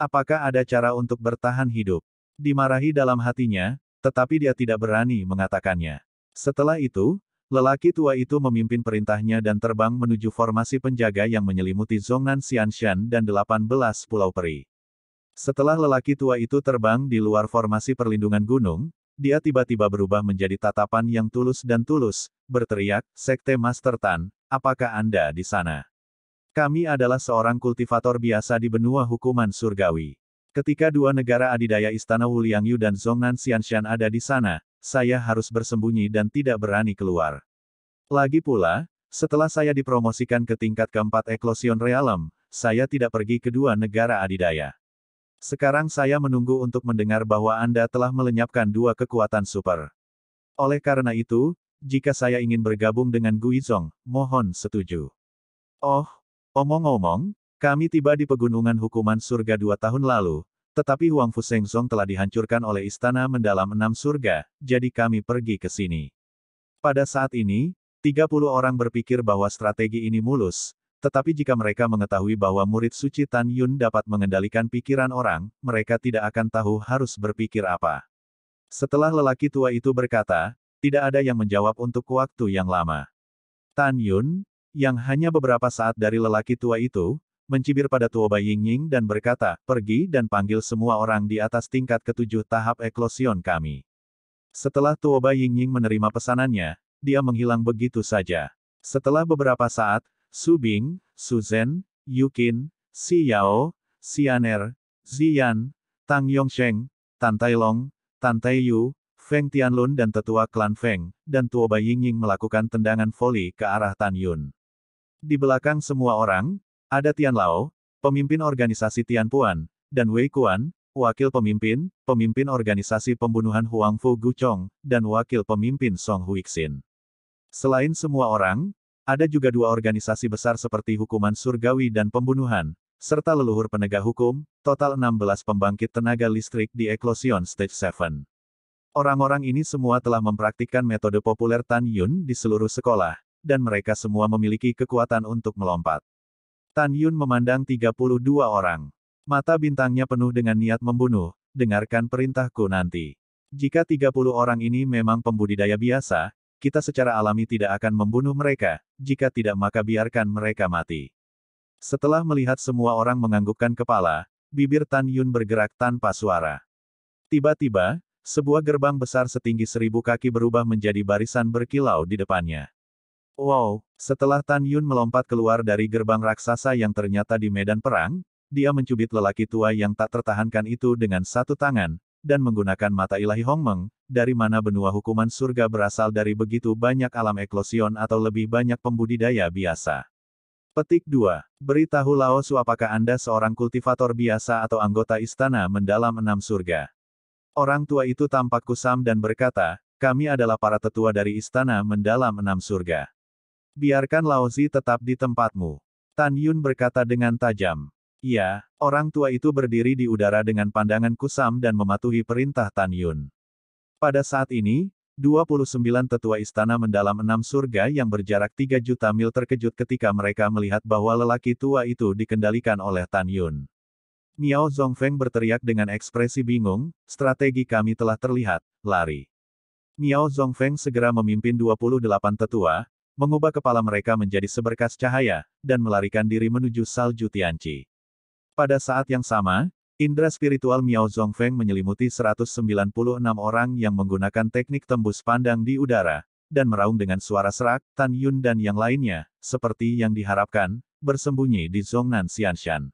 Apakah ada cara untuk bertahan hidup? Dimarahi dalam hatinya, tetapi dia tidak berani mengatakannya. Setelah itu, lelaki tua itu memimpin perintahnya dan terbang menuju formasi penjaga yang menyelimuti Zongnan Xianshan dan 18 pulau peri. Setelah lelaki tua itu terbang di luar formasi perlindungan gunung, dia tiba-tiba berubah menjadi tatapan yang tulus dan tulus, berteriak, Sekte Master Tan, apakah Anda di sana? Kami adalah seorang kultivator biasa di benua hukuman surgawi. Ketika dua negara adidaya Istana Wuliangyu dan Zongnan Xianshan ada di sana, saya harus bersembunyi dan tidak berani keluar. Lagi pula, setelah saya dipromosikan ke tingkat keempat Eklosion Realm, saya tidak pergi ke dua negara adidaya. Sekarang saya menunggu untuk mendengar bahwa Anda telah melenyapkan dua kekuatan super. Oleh karena itu, jika saya ingin bergabung dengan Guizong, mohon setuju. Oh, Omong-omong, kami tiba di pegunungan hukuman surga dua tahun lalu, tetapi Huang Fu Song telah dihancurkan oleh istana mendalam enam surga, jadi kami pergi ke sini. Pada saat ini, 30 orang berpikir bahwa strategi ini mulus, tetapi jika mereka mengetahui bahwa murid suci Tan Yun dapat mengendalikan pikiran orang, mereka tidak akan tahu harus berpikir apa. Setelah lelaki tua itu berkata, tidak ada yang menjawab untuk waktu yang lama. Tan Yun, yang hanya beberapa saat dari lelaki tua itu, mencibir pada Tuoba Yingying dan berkata, pergi dan panggil semua orang di atas tingkat ketujuh tahap eklosion kami. Setelah Tuoba Yingying menerima pesanannya, dia menghilang begitu saja. Setelah beberapa saat, Su Bing, Su Zhen, Yu Qin, Si Yao, Aner, Ziyan, Tang Yongsheng, Tan Tai Long, Tan Tai Yu, Feng Tianlun dan tetua klan Feng, dan Tuoba Yingying melakukan tendangan voli ke arah Tan Yun. Di belakang semua orang, ada Tian Lao, pemimpin organisasi Tian Puan, dan Wei Kuan, wakil pemimpin, pemimpin organisasi pembunuhan Huang Fu Gu Guchong, dan wakil pemimpin Song Huixin. Selain semua orang, ada juga dua organisasi besar seperti hukuman surgawi dan pembunuhan, serta leluhur penegak hukum, total 16 pembangkit tenaga listrik di Eclosion Stage 7. Orang-orang ini semua telah mempraktikkan metode populer Tan Yun di seluruh sekolah, dan mereka semua memiliki kekuatan untuk melompat. Tan Yun memandang 32 orang. Mata bintangnya penuh dengan niat membunuh, dengarkan perintahku nanti. Jika 30 orang ini memang pembudidaya biasa, kita secara alami tidak akan membunuh mereka, jika tidak maka biarkan mereka mati. Setelah melihat semua orang menganggukkan kepala, bibir Tan Yun bergerak tanpa suara. Tiba-tiba, sebuah gerbang besar setinggi seribu kaki berubah menjadi barisan berkilau di depannya. Wow, setelah Tan Yun melompat keluar dari gerbang raksasa yang ternyata di medan perang, dia mencubit lelaki tua yang tak tertahankan itu dengan satu tangan, dan menggunakan mata ilahi Hong Meng, dari mana benua hukuman surga berasal dari begitu banyak alam eklosion atau lebih banyak pembudidaya biasa. Petik 2. Beritahu Laosu apakah Anda seorang kultivator biasa atau anggota istana mendalam enam surga. Orang tua itu tampak kusam dan berkata, kami adalah para tetua dari istana mendalam enam surga. Biarkan Laozi tetap di tempatmu. Tan Yun berkata dengan tajam. Ya, orang tua itu berdiri di udara dengan pandangan kusam dan mematuhi perintah Tan Yun. Pada saat ini, 29 tetua istana mendalam enam surga yang berjarak 3 juta mil terkejut ketika mereka melihat bahwa lelaki tua itu dikendalikan oleh Tan Yun. Miao Zongfeng berteriak dengan ekspresi bingung, strategi kami telah terlihat, lari. Miao Zongfeng segera memimpin 28 tetua, mengubah kepala mereka menjadi seberkas cahaya, dan melarikan diri menuju salju Tianci. Pada saat yang sama, indera spiritual Miao Zongfeng menyelimuti 196 orang yang menggunakan teknik tembus pandang di udara, dan meraung dengan suara serak, Tan Yun dan yang lainnya, seperti yang diharapkan, bersembunyi di Zhongnan Xianshan.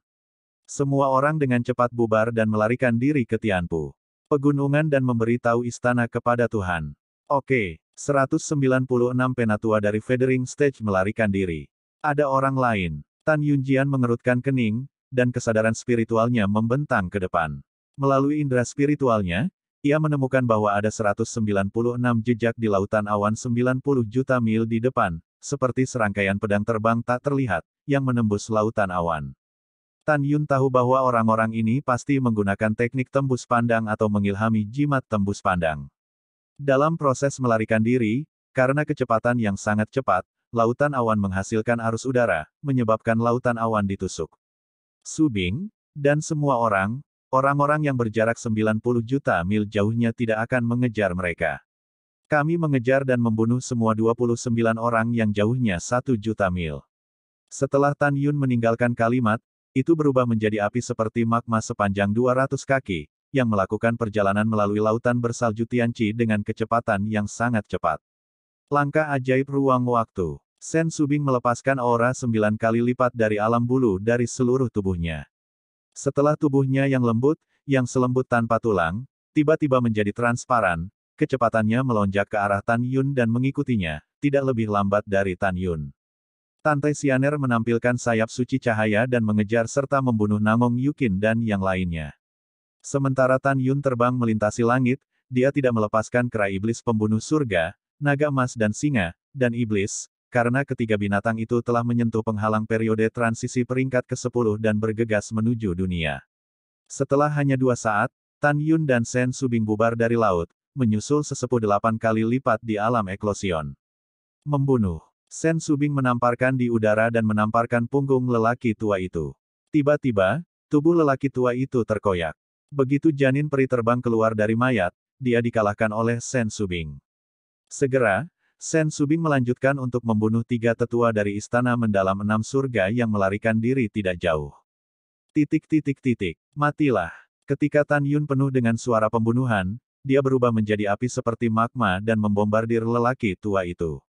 Semua orang dengan cepat bubar dan melarikan diri ke Tianpu. Pegunungan dan memberi tahu istana kepada Tuhan. Oke, 196 penatua dari Feathering Stage melarikan diri. Ada orang lain. Tan Yunjian mengerutkan kening, dan kesadaran spiritualnya membentang ke depan. Melalui indera spiritualnya, ia menemukan bahwa ada 196 jejak di lautan awan 90 juta mil di depan, seperti serangkaian pedang terbang tak terlihat, yang menembus lautan awan. Tan Yun tahu bahwa orang-orang ini pasti menggunakan teknik tembus pandang atau mengilhami jimat tembus pandang. Dalam proses melarikan diri, karena kecepatan yang sangat cepat, lautan awan menghasilkan arus udara, menyebabkan lautan awan ditusuk. Subing, dan semua orang, orang-orang yang berjarak 90 juta mil jauhnya tidak akan mengejar mereka. Kami mengejar dan membunuh semua 29 orang yang jauhnya 1 juta mil. Setelah Tan Yun meninggalkan kalimat, itu berubah menjadi api seperti magma sepanjang 200 kaki, yang melakukan perjalanan melalui lautan bersalju Tianqi dengan kecepatan yang sangat cepat. Langkah ajaib ruang waktu. Sen Subing melepaskan aura sembilan kali lipat dari alam bulu dari seluruh tubuhnya. Setelah tubuhnya yang lembut, yang selembut tanpa tulang, tiba-tiba menjadi transparan, kecepatannya melonjak ke arah Tan Yun dan mengikutinya, tidak lebih lambat dari Tan Yun. Tante Sianer menampilkan sayap suci cahaya dan mengejar serta membunuh Namong Yukin dan yang lainnya. Sementara Tan Yun terbang melintasi langit, dia tidak melepaskan kera iblis pembunuh surga, naga emas dan singa, dan iblis, karena ketiga binatang itu telah menyentuh penghalang periode transisi peringkat ke-10 dan bergegas menuju dunia. Setelah hanya dua saat, Tan Yun dan Sen Subing bubar dari laut, menyusul sesepuh delapan kali lipat di alam eklosion. Membunuh. Sen Subing menamparkan di udara dan menamparkan punggung lelaki tua itu. Tiba-tiba, tubuh lelaki tua itu terkoyak. Begitu janin peri terbang keluar dari mayat, dia dikalahkan oleh Sen Subing. Segera, Sen Subing melanjutkan untuk membunuh tiga tetua dari istana mendalam enam surga yang melarikan diri tidak jauh. Titik titik titik, matilah. Ketika Tan Yun penuh dengan suara pembunuhan, dia berubah menjadi api seperti magma dan membombardir lelaki tua itu.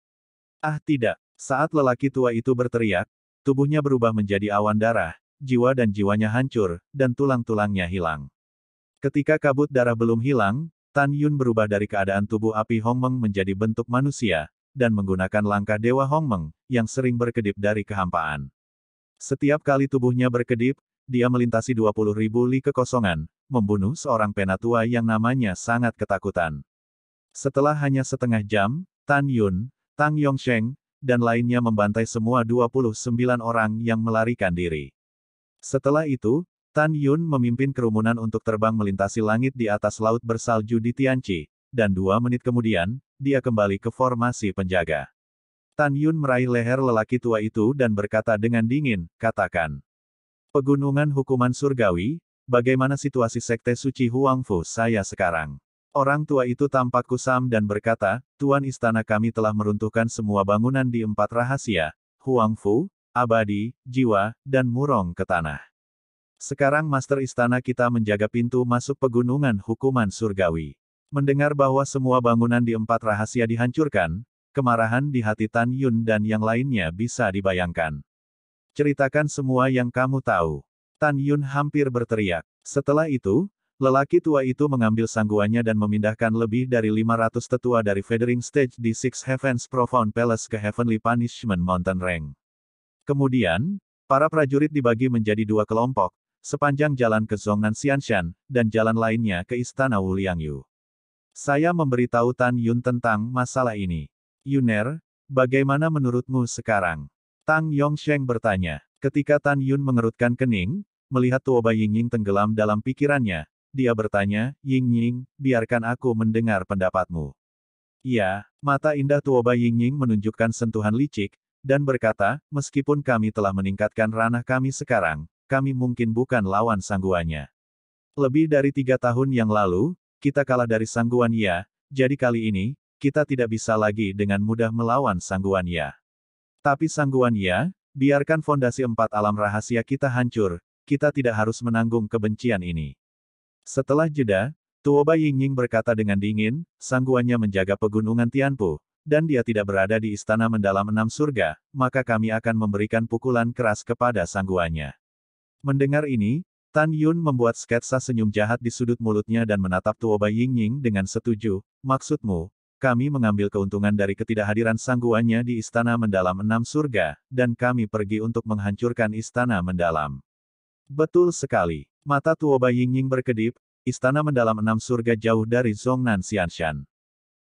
Ah tidak, saat lelaki tua itu berteriak, tubuhnya berubah menjadi awan darah, jiwa dan jiwanya hancur, dan tulang-tulangnya hilang. Ketika kabut darah belum hilang, Tan Yun berubah dari keadaan tubuh api Hong Meng menjadi bentuk manusia, dan menggunakan langkah Dewa Hong Meng yang sering berkedip dari kehampaan. Setiap kali tubuhnya berkedip, dia melintasi 20 ribu li kekosongan, membunuh seorang penatua yang namanya sangat ketakutan. Setelah hanya setengah jam, Tan Yun, Tang Yongsheng, dan lainnya membantai semua 29 orang yang melarikan diri. Setelah itu, Tan Yun memimpin kerumunan untuk terbang melintasi langit di atas laut bersalju di Tianci, dan dua menit kemudian, dia kembali ke formasi penjaga. Tan Yun meraih leher lelaki tua itu dan berkata dengan dingin, katakan. Pegunungan hukuman surgawi, bagaimana situasi sekte suci Huangfu saya sekarang? Orang tua itu tampak kusam dan berkata, Tuan Istana kami telah meruntuhkan semua bangunan di empat rahasia, Huangfu, Abadi, Jiwa, dan Murong ke tanah. Sekarang Master Istana kita menjaga pintu masuk pegunungan hukuman surgawi. Mendengar bahwa semua bangunan di empat rahasia dihancurkan, kemarahan di hati Tan Yun dan yang lainnya bisa dibayangkan. Ceritakan semua yang kamu tahu. Tan Yun hampir berteriak. Setelah itu, lelaki tua itu mengambil sangguannya dan memindahkan lebih dari 500 tetua dari Feathering Stage di Six Heavens Profound Palace ke Heavenly Punishment Mountain Range. Kemudian, para prajurit dibagi menjadi dua kelompok, sepanjang jalan ke Zongnan Xianshan, dan jalan lainnya ke Istana Wuliangyu. Saya memberitahu Tan Yun tentang masalah ini. Yuner, bagaimana menurutmu sekarang? Tang Yongsheng bertanya. Ketika Tan Yun mengerutkan kening, melihat Tuoba Yingying tenggelam dalam pikirannya, dia bertanya, Yingying, biarkan aku mendengar pendapatmu. Ya, mata indah Tuoba Yingying menunjukkan sentuhan licik, dan berkata, meskipun kami telah meningkatkan ranah kami sekarang, kami mungkin bukan lawan sangguannya. Lebih dari tiga tahun yang lalu, kita kalah dari Sangguan Ya, jadi kali ini, kita tidak bisa lagi dengan mudah melawan Sangguan Ya. Tapi Sangguan Ya, biarkan fondasi empat alam rahasia kita hancur, kita tidak harus menanggung kebencian ini. Setelah jeda, Tuoba Yingying berkata dengan dingin, sangguannya menjaga pegunungan Tianpu, dan dia tidak berada di istana mendalam enam surga, maka kami akan memberikan pukulan keras kepada sangguannya. Mendengar ini, Tan Yun membuat sketsa senyum jahat di sudut mulutnya dan menatap Tuoba Yingying dengan setuju, maksudmu, kami mengambil keuntungan dari ketidakhadiran sangguannya di istana mendalam enam surga, dan kami pergi untuk menghancurkan istana mendalam. Betul sekali. Mata Tuoba Yingying berkedip, istana mendalam enam surga jauh dari Zhongnan Xianshan.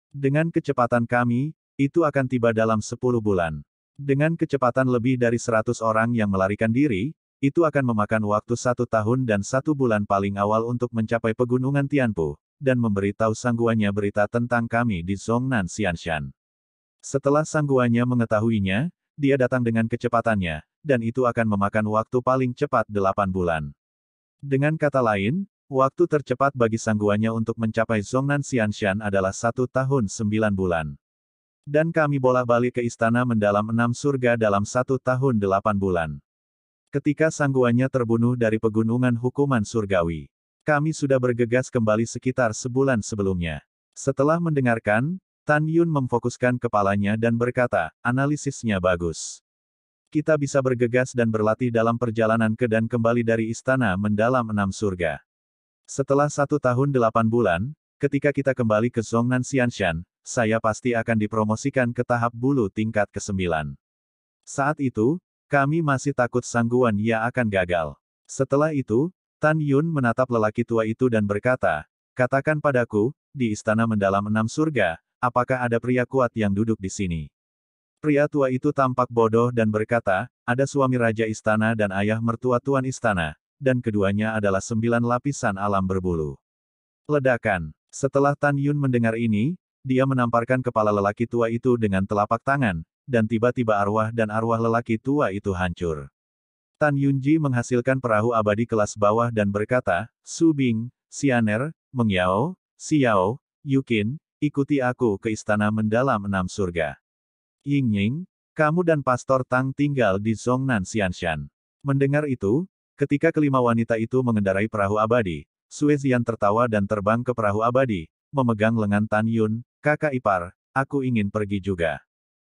Dengan kecepatan kami, itu akan tiba dalam sepuluh bulan. Dengan kecepatan lebih dari seratus orang yang melarikan diri, itu akan memakan waktu satu tahun dan satu bulan paling awal untuk mencapai pegunungan Tianpu, dan memberitahu sangguannya berita tentang kami di Zhongnan Xianshan. Setelah sangguannya mengetahuinya, dia datang dengan kecepatannya, dan itu akan memakan waktu paling cepat delapan bulan. Dengan kata lain, waktu tercepat bagi sangguannya untuk mencapai Zhongnan Xianshan adalah satu tahun sembilan bulan. Dan kami bolak-balik ke istana mendalam enam surga dalam satu tahun delapan bulan. Ketika sangguannya terbunuh dari pegunungan hukuman surgawi, kami sudah bergegas kembali sekitar sebulan sebelumnya. Setelah mendengarkan, Tan Yun memfokuskan kepalanya dan berkata, analisisnya bagus. Kita bisa bergegas dan berlatih dalam perjalanan ke dan kembali dari istana mendalam enam surga. Setelah satu tahun delapan bulan, ketika kita kembali ke Zhongnan Xianshan, saya pasti akan dipromosikan ke tahap bulu tingkat ke-9. Saat itu, kami masih takut sangguan ia akan gagal. Setelah itu, Tan Yun menatap lelaki tua itu dan berkata, Katakan padaku, di istana mendalam enam surga, apakah ada pria kuat yang duduk di sini? Pria tua itu tampak bodoh dan berkata, ada suami raja istana dan ayah mertua tuan istana, dan keduanya adalah sembilan lapisan alam berbulu. Ledakan. Setelah Tan Yun mendengar ini, dia menamparkan kepala lelaki tua itu dengan telapak tangan, dan tiba-tiba arwah dan arwah lelaki tua itu hancur. Tan Yunji menghasilkan perahu abadi kelas bawah dan berkata, Subing, Sianer, Mengyao, Xiao, Yukin, ikuti aku ke istana mendalam enam surga. Yingying, kamu dan Pastor Tang tinggal di Zongnan Xianshan. Mendengar itu, ketika kelima wanita itu mengendarai perahu abadi, Suezian tertawa dan terbang ke perahu abadi, memegang lengan Tan Yun, kakak ipar, aku ingin pergi juga.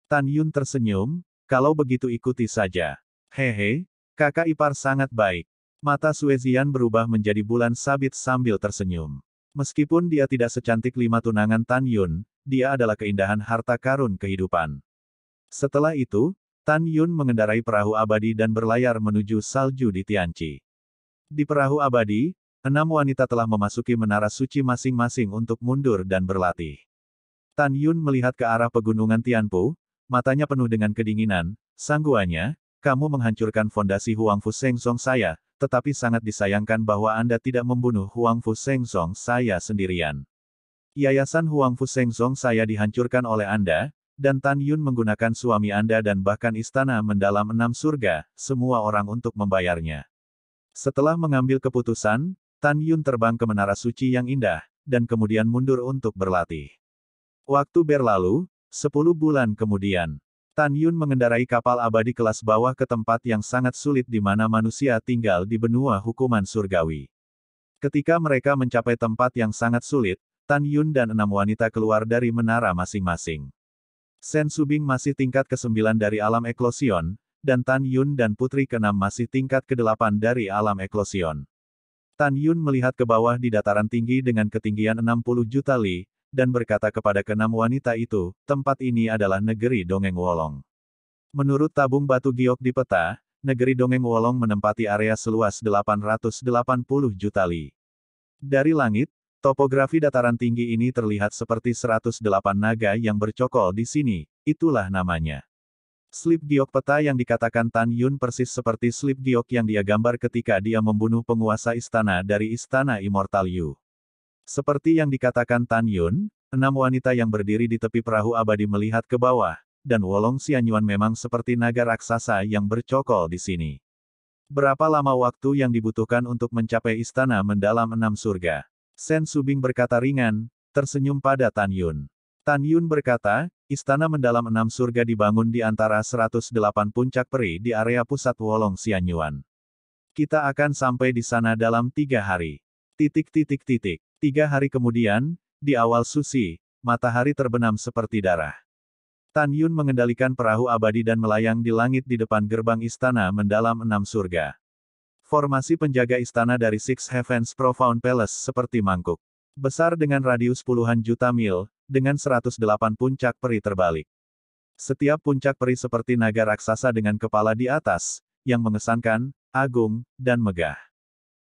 Tan Yun tersenyum, kalau begitu ikuti saja. Hehe, kakak ipar sangat baik. Mata Suezian berubah menjadi bulan sabit sambil tersenyum. Meskipun dia tidak secantik lima tunangan Tan Yun, dia adalah keindahan harta karun kehidupan. Setelah itu, Tan Yun mengendarai perahu abadi dan berlayar menuju salju di Tianchi. Di perahu abadi, enam wanita telah memasuki menara suci masing-masing untuk mundur dan berlatih. Tan Yun melihat ke arah pegunungan Tianpu, matanya penuh dengan kedinginan, sangguannya, kamu menghancurkan fondasi Huang Fu Song saya, tetapi sangat disayangkan bahwa Anda tidak membunuh Huang Fu Song saya sendirian. Yayasan Huang Fu Song saya dihancurkan oleh Anda, dan Tan Yun menggunakan suami Anda dan bahkan istana mendalam enam surga, semua orang untuk membayarnya. Setelah mengambil keputusan, Tan Yun terbang ke Menara Suci yang indah, dan kemudian mundur untuk berlatih. Waktu berlalu, Sepuluh bulan kemudian, Tan Yun mengendarai kapal abadi kelas bawah ke tempat yang sangat sulit di mana manusia tinggal di benua hukuman surgawi. Ketika mereka mencapai tempat yang sangat sulit, Tan Yun dan enam wanita keluar dari menara masing-masing. Sen Subing masih tingkat ke-9 dari alam eklosion, dan Tan Yun dan putri ke-6 masih tingkat ke-8 dari alam eklosion. Tan Yun melihat ke bawah di dataran tinggi dengan ketinggian 60 juta li, dan berkata kepada keenam wanita itu, tempat ini adalah negeri Dongeng Wolong. Menurut tabung batu giok di peta, negeri Dongeng Wolong menempati area seluas 880 juta li. Dari langit, topografi dataran tinggi ini terlihat seperti 108 naga yang bercokol di sini, itulah namanya. Slip giok peta yang dikatakan Tan Yun persis seperti slip giok yang dia gambar ketika dia membunuh penguasa istana dari Istana Immortal Yu. Seperti yang dikatakan Tan Yun, enam wanita yang berdiri di tepi perahu abadi melihat ke bawah, dan Wolong Xianyuan memang seperti naga raksasa yang bercokol di sini. Berapa lama waktu yang dibutuhkan untuk mencapai istana mendalam enam surga? Sen Subing berkata ringan, tersenyum pada Tan Yun. Tan Yun berkata, istana mendalam enam surga dibangun di antara 108 puncak peri di area pusat Wolong Xianyuan. Kita akan sampai di sana dalam tiga hari. Titik titik titik. Tiga hari kemudian, di awal Susi, matahari terbenam seperti darah. Tan Yun mengendalikan perahu abadi dan melayang di langit di depan gerbang istana mendalam enam surga. Formasi penjaga istana dari Six Heavens Profound Palace seperti mangkuk. Besar dengan radius puluhan juta mil, dengan 108 puncak peri terbalik. Setiap puncak peri seperti naga raksasa dengan kepala di atas, yang mengesankan, agung, dan megah.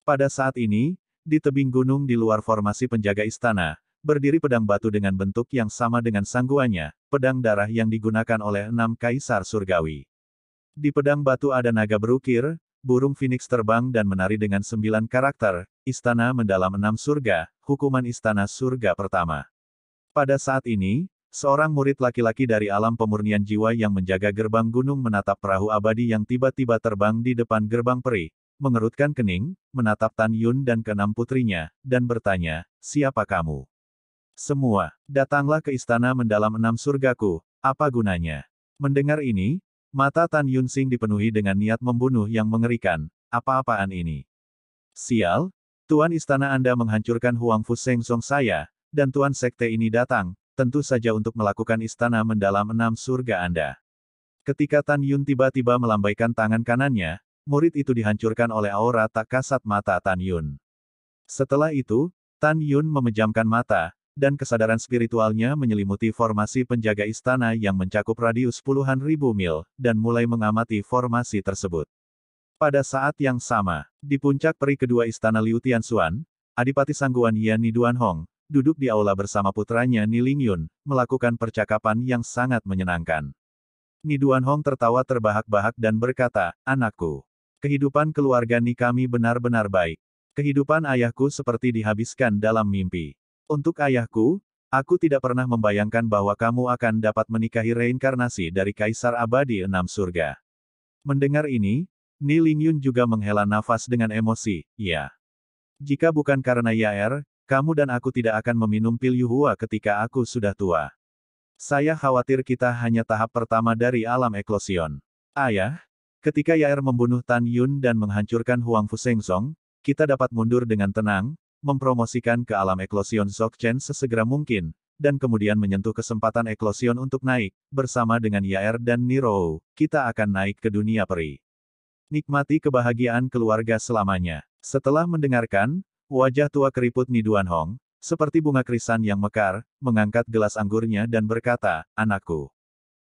Pada saat ini, di tebing gunung di luar formasi penjaga istana, berdiri pedang batu dengan bentuk yang sama dengan sangguannya, pedang darah yang digunakan oleh enam kaisar surgawi. Di pedang batu ada naga berukir, burung phoenix terbang dan menari dengan sembilan karakter, istana mendalam enam surga, hukuman istana surga pertama. Pada saat ini, seorang murid laki-laki dari alam pemurnian jiwa yang menjaga gerbang gunung menatap perahu abadi yang tiba-tiba terbang di depan gerbang peri, mengerutkan kening, menatap Tan Yun dan keenam putrinya, dan bertanya, siapa kamu? Semua, datanglah ke istana mendalam enam surgaku, apa gunanya? Mendengar ini, mata Tan Yun Sing dipenuhi dengan niat membunuh yang mengerikan, apa-apaan ini? Sial, Tuan Istana Anda menghancurkan Huang Fu Seng Song saya, dan Tuan Sekte ini datang, tentu saja untuk melakukan istana mendalam enam surga Anda. Ketika Tan Yun tiba-tiba melambaikan tangan kanannya, murid itu dihancurkan oleh aura tak kasat mata Tan Yun. Setelah itu, Tan Yun memejamkan mata, dan kesadaran spiritualnya menyelimuti formasi penjaga istana yang mencakup radius puluhan ribu mil, dan mulai mengamati formasi tersebut. Pada saat yang sama, di puncak peri kedua istana Liu Tianxuan, Adipati Sangguan Yan Duan Hong, duduk di aula bersama putranya Ni Yun, melakukan percakapan yang sangat menyenangkan. Niduan Hong tertawa terbahak-bahak dan berkata, Anakku, Kehidupan keluarga kami benar-benar baik. Kehidupan ayahku seperti dihabiskan dalam mimpi. Untuk ayahku, aku tidak pernah membayangkan bahwa kamu akan dapat menikahi reinkarnasi dari Kaisar Abadi Enam Surga. Mendengar ini, Ni Lingyun juga menghela nafas dengan emosi, ya. Jika bukan karena Yair, er, kamu dan aku tidak akan meminum pil Yuhua ketika aku sudah tua. Saya khawatir kita hanya tahap pertama dari alam eklosion. Ayah, Ketika Yair membunuh Tan Yun dan menghancurkan Huang Fu Seng Song, kita dapat mundur dengan tenang, mempromosikan ke alam eklosion Chen sesegera mungkin, dan kemudian menyentuh kesempatan eklosion untuk naik, bersama dengan Yair dan Niro, kita akan naik ke dunia peri. Nikmati kebahagiaan keluarga selamanya. Setelah mendengarkan, wajah tua keriput Niduan Hong, seperti bunga krisan yang mekar, mengangkat gelas anggurnya dan berkata, Anakku.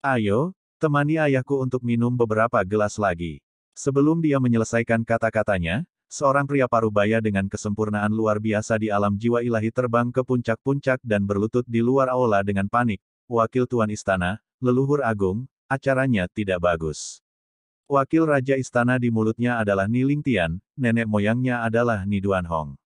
Ayo, Temani ayahku untuk minum beberapa gelas lagi. Sebelum dia menyelesaikan kata-katanya, seorang pria parubaya dengan kesempurnaan luar biasa di alam jiwa ilahi terbang ke puncak-puncak dan berlutut di luar aula dengan panik. Wakil Tuan Istana, leluhur agung, acaranya tidak bagus. Wakil Raja Istana di mulutnya adalah Ni Lingtian, nenek moyangnya adalah Niduan Hong.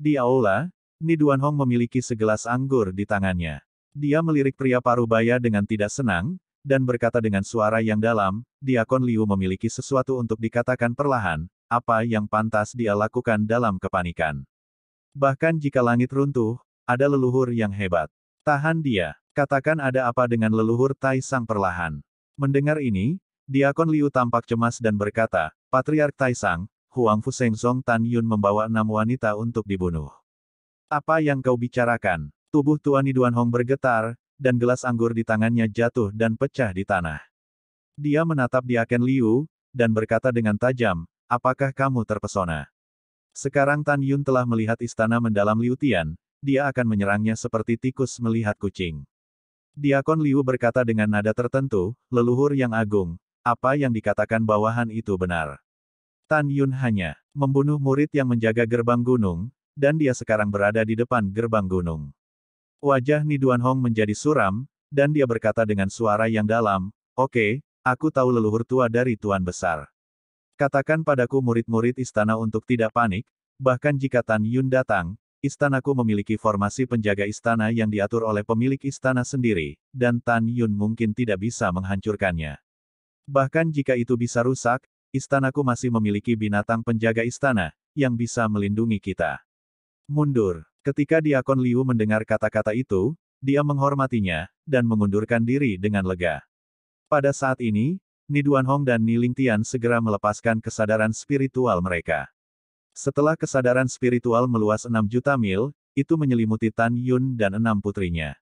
Di aula, Niduan Hong memiliki segelas anggur di tangannya. Dia melirik pria parubaya dengan tidak senang, dan berkata dengan suara yang dalam, Diakon Liu memiliki sesuatu untuk dikatakan perlahan, apa yang pantas dia lakukan dalam kepanikan. Bahkan jika langit runtuh, ada leluhur yang hebat. Tahan dia, katakan ada apa dengan leluhur Tai Sang perlahan. Mendengar ini, Diakon Liu tampak cemas dan berkata, Patriark Tai Sang, Huang Fu Song Tan Yun membawa enam wanita untuk dibunuh. Apa yang kau bicarakan? Tubuh Tuan Iduan Hong bergetar, dan gelas anggur di tangannya jatuh dan pecah di tanah. Dia menatap Diaken Liu, dan berkata dengan tajam, apakah kamu terpesona? Sekarang Tan Yun telah melihat istana mendalam Liu Tian, dia akan menyerangnya seperti tikus melihat kucing. Diakon Liu berkata dengan nada tertentu, leluhur yang agung, apa yang dikatakan bawahan itu benar. Tan Yun hanya membunuh murid yang menjaga gerbang gunung, dan dia sekarang berada di depan gerbang gunung. Wajah Niduan Hong menjadi suram, dan dia berkata dengan suara yang dalam, Oke, okay, aku tahu leluhur tua dari Tuan Besar. Katakan padaku murid-murid istana untuk tidak panik, bahkan jika Tan Yun datang, istanaku memiliki formasi penjaga istana yang diatur oleh pemilik istana sendiri, dan Tan Yun mungkin tidak bisa menghancurkannya. Bahkan jika itu bisa rusak, istanaku masih memiliki binatang penjaga istana, yang bisa melindungi kita. Mundur. Ketika Diakon Liu mendengar kata-kata itu, dia menghormatinya, dan mengundurkan diri dengan lega. Pada saat ini, Niduan Hong dan Niling Tian segera melepaskan kesadaran spiritual mereka. Setelah kesadaran spiritual meluas enam juta mil, itu menyelimuti Tan Yun dan enam putrinya.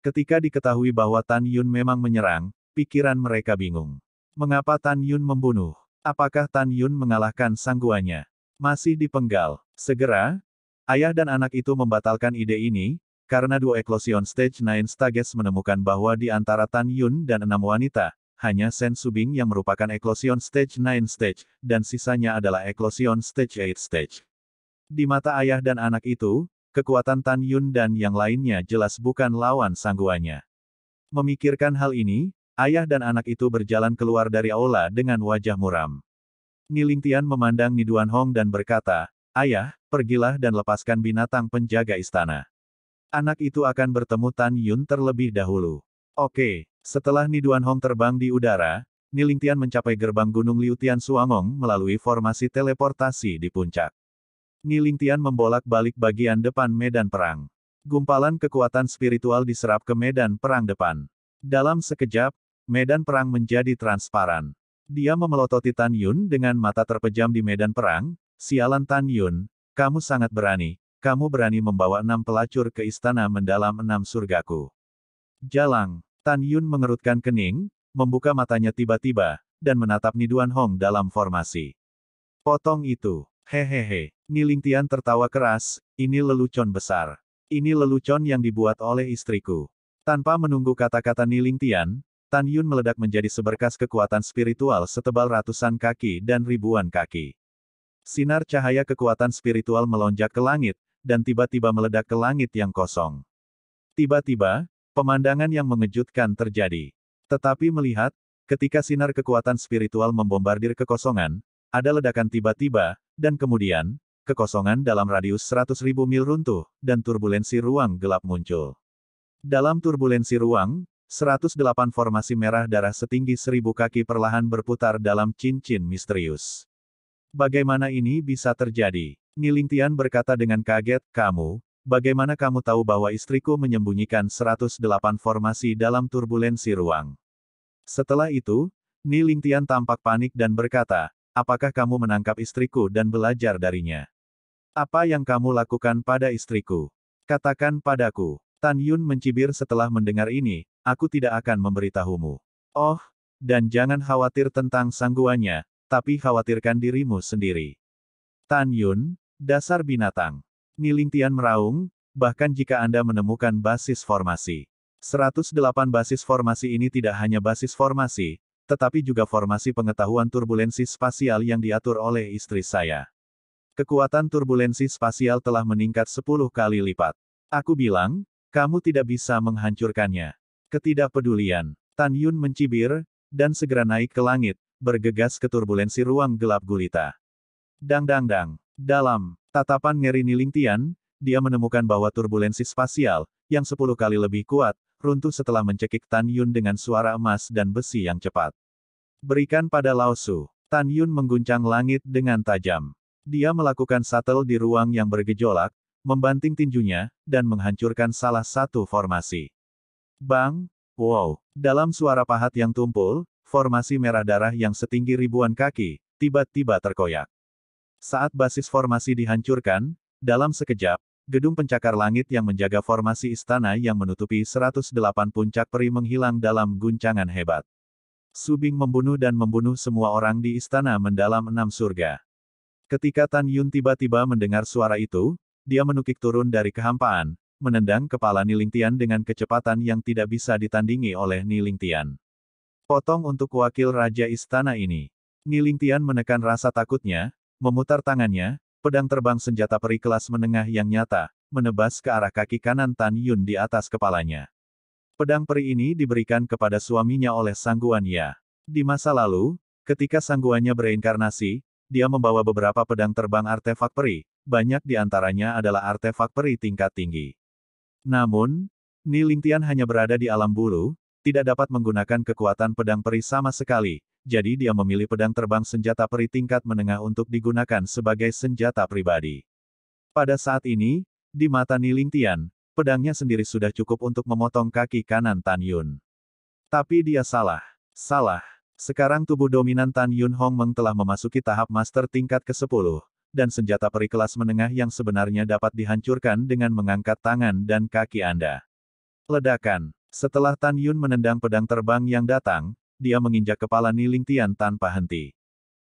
Ketika diketahui bahwa Tan Yun memang menyerang, pikiran mereka bingung. Mengapa Tan Yun membunuh? Apakah Tan Yun mengalahkan sangguanya? Masih dipenggal. Segera, Ayah dan anak itu membatalkan ide ini, karena dua eklosion Stage 9 Stages menemukan bahwa di antara Tan Yun dan enam wanita, hanya Sen Subing yang merupakan eklosion Stage 9 Stage, dan sisanya adalah eklosion Stage 8 Stage. Di mata ayah dan anak itu, kekuatan Tan Yun dan yang lainnya jelas bukan lawan sangguannya. Memikirkan hal ini, ayah dan anak itu berjalan keluar dari aula dengan wajah muram. Niling Tian memandang Niduan Hong dan berkata, Ayah, pergilah dan lepaskan binatang penjaga istana. Anak itu akan bertemu Tan Yun terlebih dahulu. Oke, setelah Niduan Hong terbang di udara, Nilingtian mencapai gerbang Gunung Liutian Suangong melalui formasi teleportasi di puncak. Nilingtian membolak-balik bagian depan medan perang. Gumpalan kekuatan spiritual diserap ke medan perang depan. Dalam sekejap, medan perang menjadi transparan. Dia memelototi Tan Yun dengan mata terpejam di medan perang, sialan Tan Yun, kamu sangat berani, kamu berani membawa enam pelacur ke istana mendalam enam surgaku. Jalang, Tan Yun mengerutkan kening, membuka matanya tiba-tiba, dan menatap Niduan Hong dalam formasi. Potong itu, hehehe, Niling Tian tertawa keras, ini lelucon besar. Ini lelucon yang dibuat oleh istriku. Tanpa menunggu kata-kata Niling Tian, Tan Yun meledak menjadi seberkas kekuatan spiritual setebal ratusan kaki dan ribuan kaki. Sinar cahaya kekuatan spiritual melonjak ke langit, dan tiba-tiba meledak ke langit yang kosong. Tiba-tiba, pemandangan yang mengejutkan terjadi. Tetapi melihat, ketika sinar kekuatan spiritual membombardir kekosongan, ada ledakan tiba-tiba, dan kemudian, kekosongan dalam radius 100.000 mil runtuh, dan turbulensi ruang gelap muncul. Dalam turbulensi ruang, 108 formasi merah darah setinggi seribu kaki perlahan berputar dalam cincin misterius. Bagaimana ini bisa terjadi? Niling Tian berkata dengan kaget, kamu, bagaimana kamu tahu bahwa istriku menyembunyikan 108 formasi dalam turbulensi ruang? Setelah itu, Niling Tian tampak panik dan berkata, apakah kamu menangkap istriku dan belajar darinya? Apa yang kamu lakukan pada istriku? Katakan padaku. Tan Yun mencibir setelah mendengar ini, aku tidak akan memberitahumu. Oh, dan jangan khawatir tentang sangguannya, tapi khawatirkan dirimu sendiri. Tan Yun, dasar binatang. Niling Tian meraung, bahkan jika Anda menemukan basis formasi. 108 basis formasi ini tidak hanya basis formasi, tetapi juga formasi pengetahuan turbulensi spasial yang diatur oleh istri saya. Kekuatan turbulensi spasial telah meningkat 10 kali lipat. Aku bilang, kamu tidak bisa menghancurkannya. Ketidakpedulian. Tan Yun mencibir, dan segera naik ke langit, bergegas ke turbulensi ruang gelap gulita. Dang-dang-dang. Dalam tatapan ngeri Niling Tian, dia menemukan bahwa turbulensi spasial, yang sepuluh kali lebih kuat, runtuh setelah mencekik Tan Yun dengan suara emas dan besi yang cepat. Berikan pada Lao Su. Tan Yun mengguncang langit dengan tajam. Dia melakukan satel di ruang yang bergejolak, membanting tinjunya, dan menghancurkan salah satu formasi. Bang! Wow! Dalam suara pahat yang tumpul, formasi merah darah yang setinggi ribuan kaki, tiba-tiba terkoyak. Saat basis formasi dihancurkan, dalam sekejap, gedung pencakar langit yang menjaga formasi istana yang menutupi 108 puncak peri menghilang dalam guncangan hebat. Subing membunuh dan membunuh semua orang di istana mendalam enam surga. Ketika Tan Yun tiba-tiba mendengar suara itu, dia menukik turun dari kehampaan, menendang kepala Lingtian dengan kecepatan yang tidak bisa ditandingi oleh Lingtian. Potong untuk wakil raja istana ini. Nilintian menekan rasa takutnya, memutar tangannya, pedang terbang senjata peri kelas menengah yang nyata, menebas ke arah kaki kanan Tan Yun di atas kepalanya. Pedang peri ini diberikan kepada suaminya oleh Sangguan Ya. Di masa lalu, ketika Sangguannya bereinkarnasi, dia membawa beberapa pedang terbang artefak peri, banyak di antaranya adalah artefak peri tingkat tinggi. Namun, Ni hanya berada di alam buruh, tidak dapat menggunakan kekuatan pedang peri sama sekali, jadi dia memilih pedang terbang senjata peri tingkat menengah untuk digunakan sebagai senjata pribadi. Pada saat ini, di mata Niling Tian, pedangnya sendiri sudah cukup untuk memotong kaki kanan Tan Yun. Tapi dia salah. Salah. Sekarang tubuh dominan Tan Yun Hong Meng telah memasuki tahap master tingkat ke-10, dan senjata peri kelas menengah yang sebenarnya dapat dihancurkan dengan mengangkat tangan dan kaki Anda. Ledakan. Setelah Tan Yun menendang pedang terbang yang datang, dia menginjak kepala Niling Tian tanpa henti.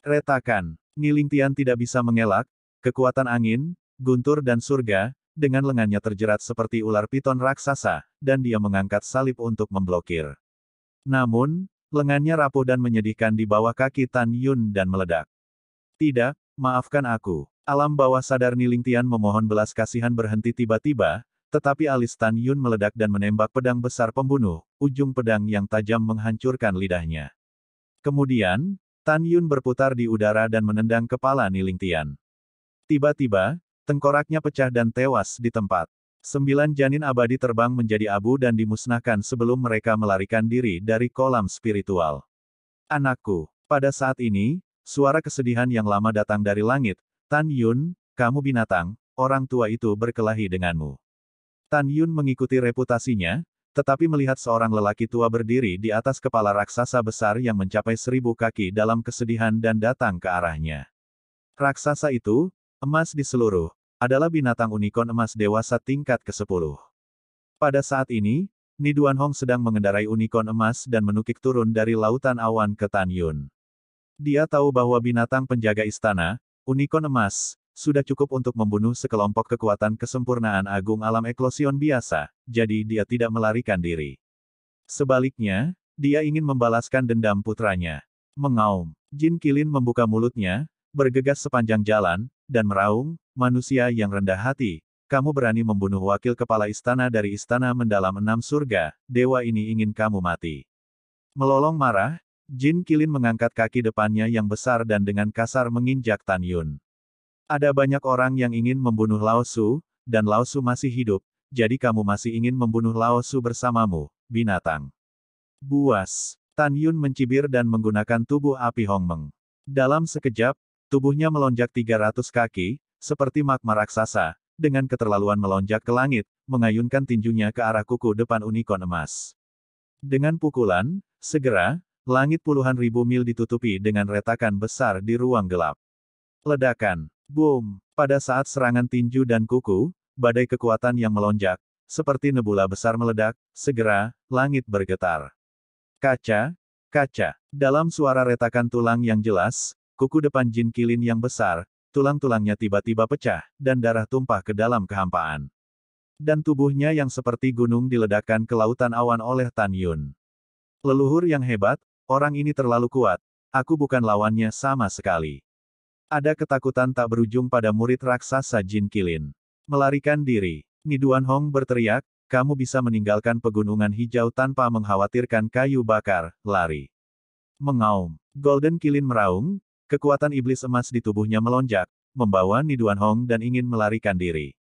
Retakan, Niling Tian tidak bisa mengelak, kekuatan angin, guntur dan surga, dengan lengannya terjerat seperti ular piton raksasa, dan dia mengangkat salib untuk memblokir. Namun, lengannya rapuh dan menyedihkan di bawah kaki Tan Yun dan meledak. Tidak, maafkan aku. Alam bawah sadar Niling Tian memohon belas kasihan berhenti tiba-tiba, tetapi alis Tan Yun meledak dan menembak pedang besar pembunuh, ujung pedang yang tajam menghancurkan lidahnya. Kemudian, Tan Yun berputar di udara dan menendang kepala Niling Tian. Tiba-tiba, tengkoraknya pecah dan tewas di tempat. Sembilan janin abadi terbang menjadi abu dan dimusnahkan sebelum mereka melarikan diri dari kolam spiritual. Anakku, pada saat ini, suara kesedihan yang lama datang dari langit, Tan Yun, kamu binatang, orang tua itu berkelahi denganmu. Tan Yun mengikuti reputasinya, tetapi melihat seorang lelaki tua berdiri di atas kepala raksasa besar yang mencapai seribu kaki dalam kesedihan dan datang ke arahnya. Raksasa itu, emas di seluruh, adalah binatang unicorn emas dewasa tingkat ke-10. Pada saat ini, Niduan Hong sedang mengendarai unicorn emas dan menukik turun dari lautan awan ke Tan Yun. Dia tahu bahwa binatang penjaga istana, unicorn emas, sudah cukup untuk membunuh sekelompok kekuatan kesempurnaan agung alam eklosion biasa, jadi dia tidak melarikan diri. Sebaliknya, dia ingin membalaskan dendam putranya. Mengaum, Jin Kilin membuka mulutnya, bergegas sepanjang jalan, dan meraung, manusia yang rendah hati, kamu berani membunuh wakil kepala istana dari istana mendalam enam surga, dewa ini ingin kamu mati. Melolong marah, Jin Kilin mengangkat kaki depannya yang besar dan dengan kasar menginjak Tan Yun. Ada banyak orang yang ingin membunuh Lao Su, dan Lao Su masih hidup, jadi kamu masih ingin membunuh Lao Su bersamamu, binatang. Buas. Tan Yun mencibir dan menggunakan tubuh api Hong Meng. Dalam sekejap, tubuhnya melonjak 300 kaki, seperti magma raksasa, dengan keterlaluan melonjak ke langit, mengayunkan tinjunya ke arah kuku depan unicorn emas. Dengan pukulan, segera, langit puluhan ribu mil ditutupi dengan retakan besar di ruang gelap. Ledakan. Boom! Pada saat serangan tinju dan kuku, badai kekuatan yang melonjak, seperti nebula besar meledak, segera, langit bergetar. Kaca, kaca. Dalam suara retakan tulang yang jelas, kuku depan jin kilin yang besar, tulang-tulangnya tiba-tiba pecah, dan darah tumpah ke dalam kehampaan. Dan tubuhnya yang seperti gunung diledakkan ke lautan awan oleh Tan Yun. Leluhur yang hebat, orang ini terlalu kuat, aku bukan lawannya sama sekali. Ada ketakutan tak berujung pada murid raksasa Jin Kilin. Melarikan diri, Niduan Hong berteriak, kamu bisa meninggalkan pegunungan hijau tanpa mengkhawatirkan kayu bakar, lari. Mengaum, Golden Kilin meraung, kekuatan iblis emas di tubuhnya melonjak, membawa Niduan Hong dan ingin melarikan diri.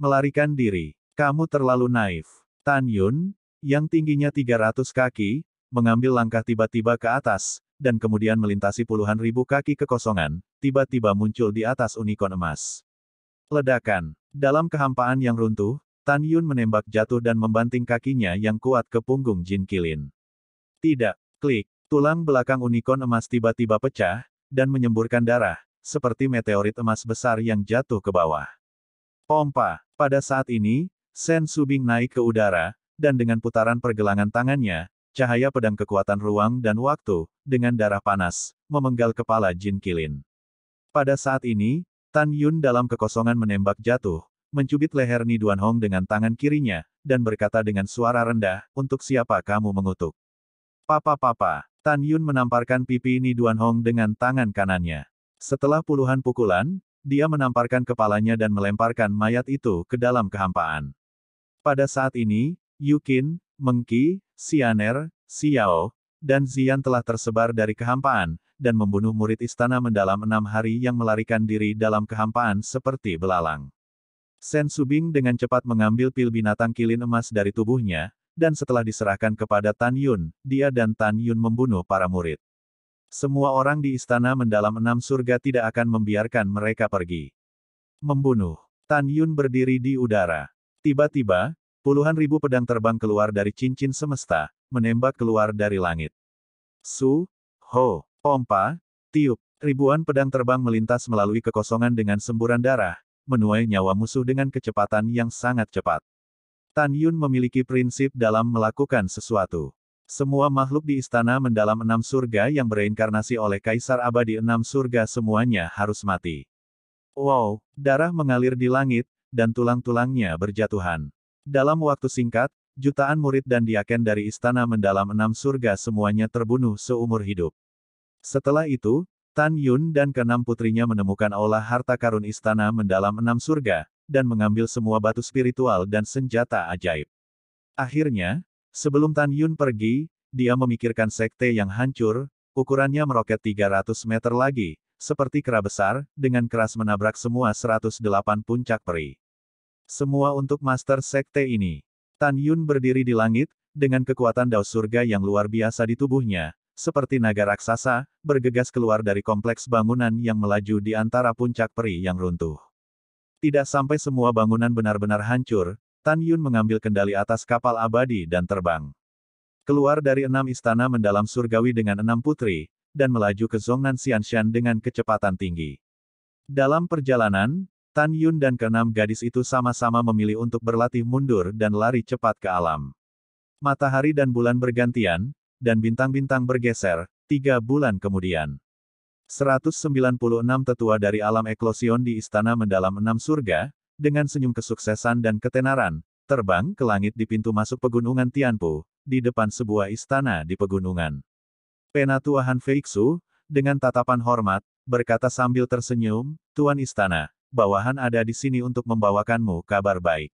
Melarikan diri, kamu terlalu naif. Tan Yun, yang tingginya 300 kaki, mengambil langkah tiba-tiba ke atas, dan kemudian melintasi puluhan ribu kaki kekosongan, tiba-tiba muncul di atas unicorn emas. Ledakan. Dalam kehampaan yang runtuh, Tan Yun menembak jatuh dan membanting kakinya yang kuat ke punggung Jin Kilin. Tidak. Klik. Tulang belakang unicorn emas tiba-tiba pecah, dan menyemburkan darah, seperti meteorit emas besar yang jatuh ke bawah. Pompa. Pada saat ini, Sen Subing naik ke udara, dan dengan putaran pergelangan tangannya, cahaya pedang kekuatan ruang dan waktu, dengan darah panas, memenggal kepala Jin Kilin. Pada saat ini, Tan Yun dalam kekosongan menembak jatuh, mencubit leher Ni Duan Hong dengan tangan kirinya, dan berkata dengan suara rendah, untuk siapa kamu mengutuk. Papa-papa, Tan Yun menamparkan pipi Ni Duan Hong dengan tangan kanannya. Setelah puluhan pukulan, dia menamparkan kepalanya dan melemparkan mayat itu ke dalam kehampaan. Pada saat ini, Yukin, Mengki, Sianer, Xiao, dan Zian telah tersebar dari kehampaan, dan membunuh murid istana mendalam enam hari yang melarikan diri dalam kehampaan seperti belalang. Sen Subing dengan cepat mengambil pil binatang kilin emas dari tubuhnya, dan setelah diserahkan kepada Tan Yun, dia dan Tan Yun membunuh para murid. Semua orang di istana mendalam enam surga tidak akan membiarkan mereka pergi. Membunuh. Tan Yun berdiri di udara. Tiba-tiba, Puluhan ribu pedang terbang keluar dari cincin semesta, menembak keluar dari langit. Su, ho, pompa, tiup, ribuan pedang terbang melintas melalui kekosongan dengan semburan darah, menuai nyawa musuh dengan kecepatan yang sangat cepat. Tan Yun memiliki prinsip dalam melakukan sesuatu. Semua makhluk di istana mendalam enam surga yang bereinkarnasi oleh Kaisar Abadi enam surga semuanya harus mati. Wow, darah mengalir di langit, dan tulang-tulangnya berjatuhan. Dalam waktu singkat, jutaan murid dan diaken dari istana mendalam enam surga semuanya terbunuh seumur hidup. Setelah itu, Tan Yun dan keenam putrinya menemukan olah harta karun istana mendalam enam surga, dan mengambil semua batu spiritual dan senjata ajaib. Akhirnya, sebelum Tan Yun pergi, dia memikirkan sekte yang hancur, ukurannya meroket 300 meter lagi, seperti kera besar, dengan keras menabrak semua 108 puncak peri. Semua untuk Master Sekte ini. Tan Yun berdiri di langit, dengan kekuatan Dao surga yang luar biasa di tubuhnya, seperti naga raksasa, bergegas keluar dari kompleks bangunan yang melaju di antara puncak peri yang runtuh. Tidak sampai semua bangunan benar-benar hancur, Tan Yun mengambil kendali atas kapal abadi dan terbang. Keluar dari enam istana mendalam surgawi dengan enam putri, dan melaju ke Zongnan Xianshan dengan kecepatan tinggi. Dalam perjalanan, Tan Yun dan keenam gadis itu sama-sama memilih untuk berlatih mundur dan lari cepat ke alam. Matahari dan bulan bergantian, dan bintang-bintang bergeser, tiga bulan kemudian. 196 tetua dari alam eklosion di istana mendalam enam surga, dengan senyum kesuksesan dan ketenaran, terbang ke langit di pintu masuk pegunungan Tianpu, di depan sebuah istana di pegunungan. Penatua Han Feixu, dengan tatapan hormat, berkata sambil tersenyum, Tuan Istana, bawahan ada di sini untuk membawakanmu kabar baik.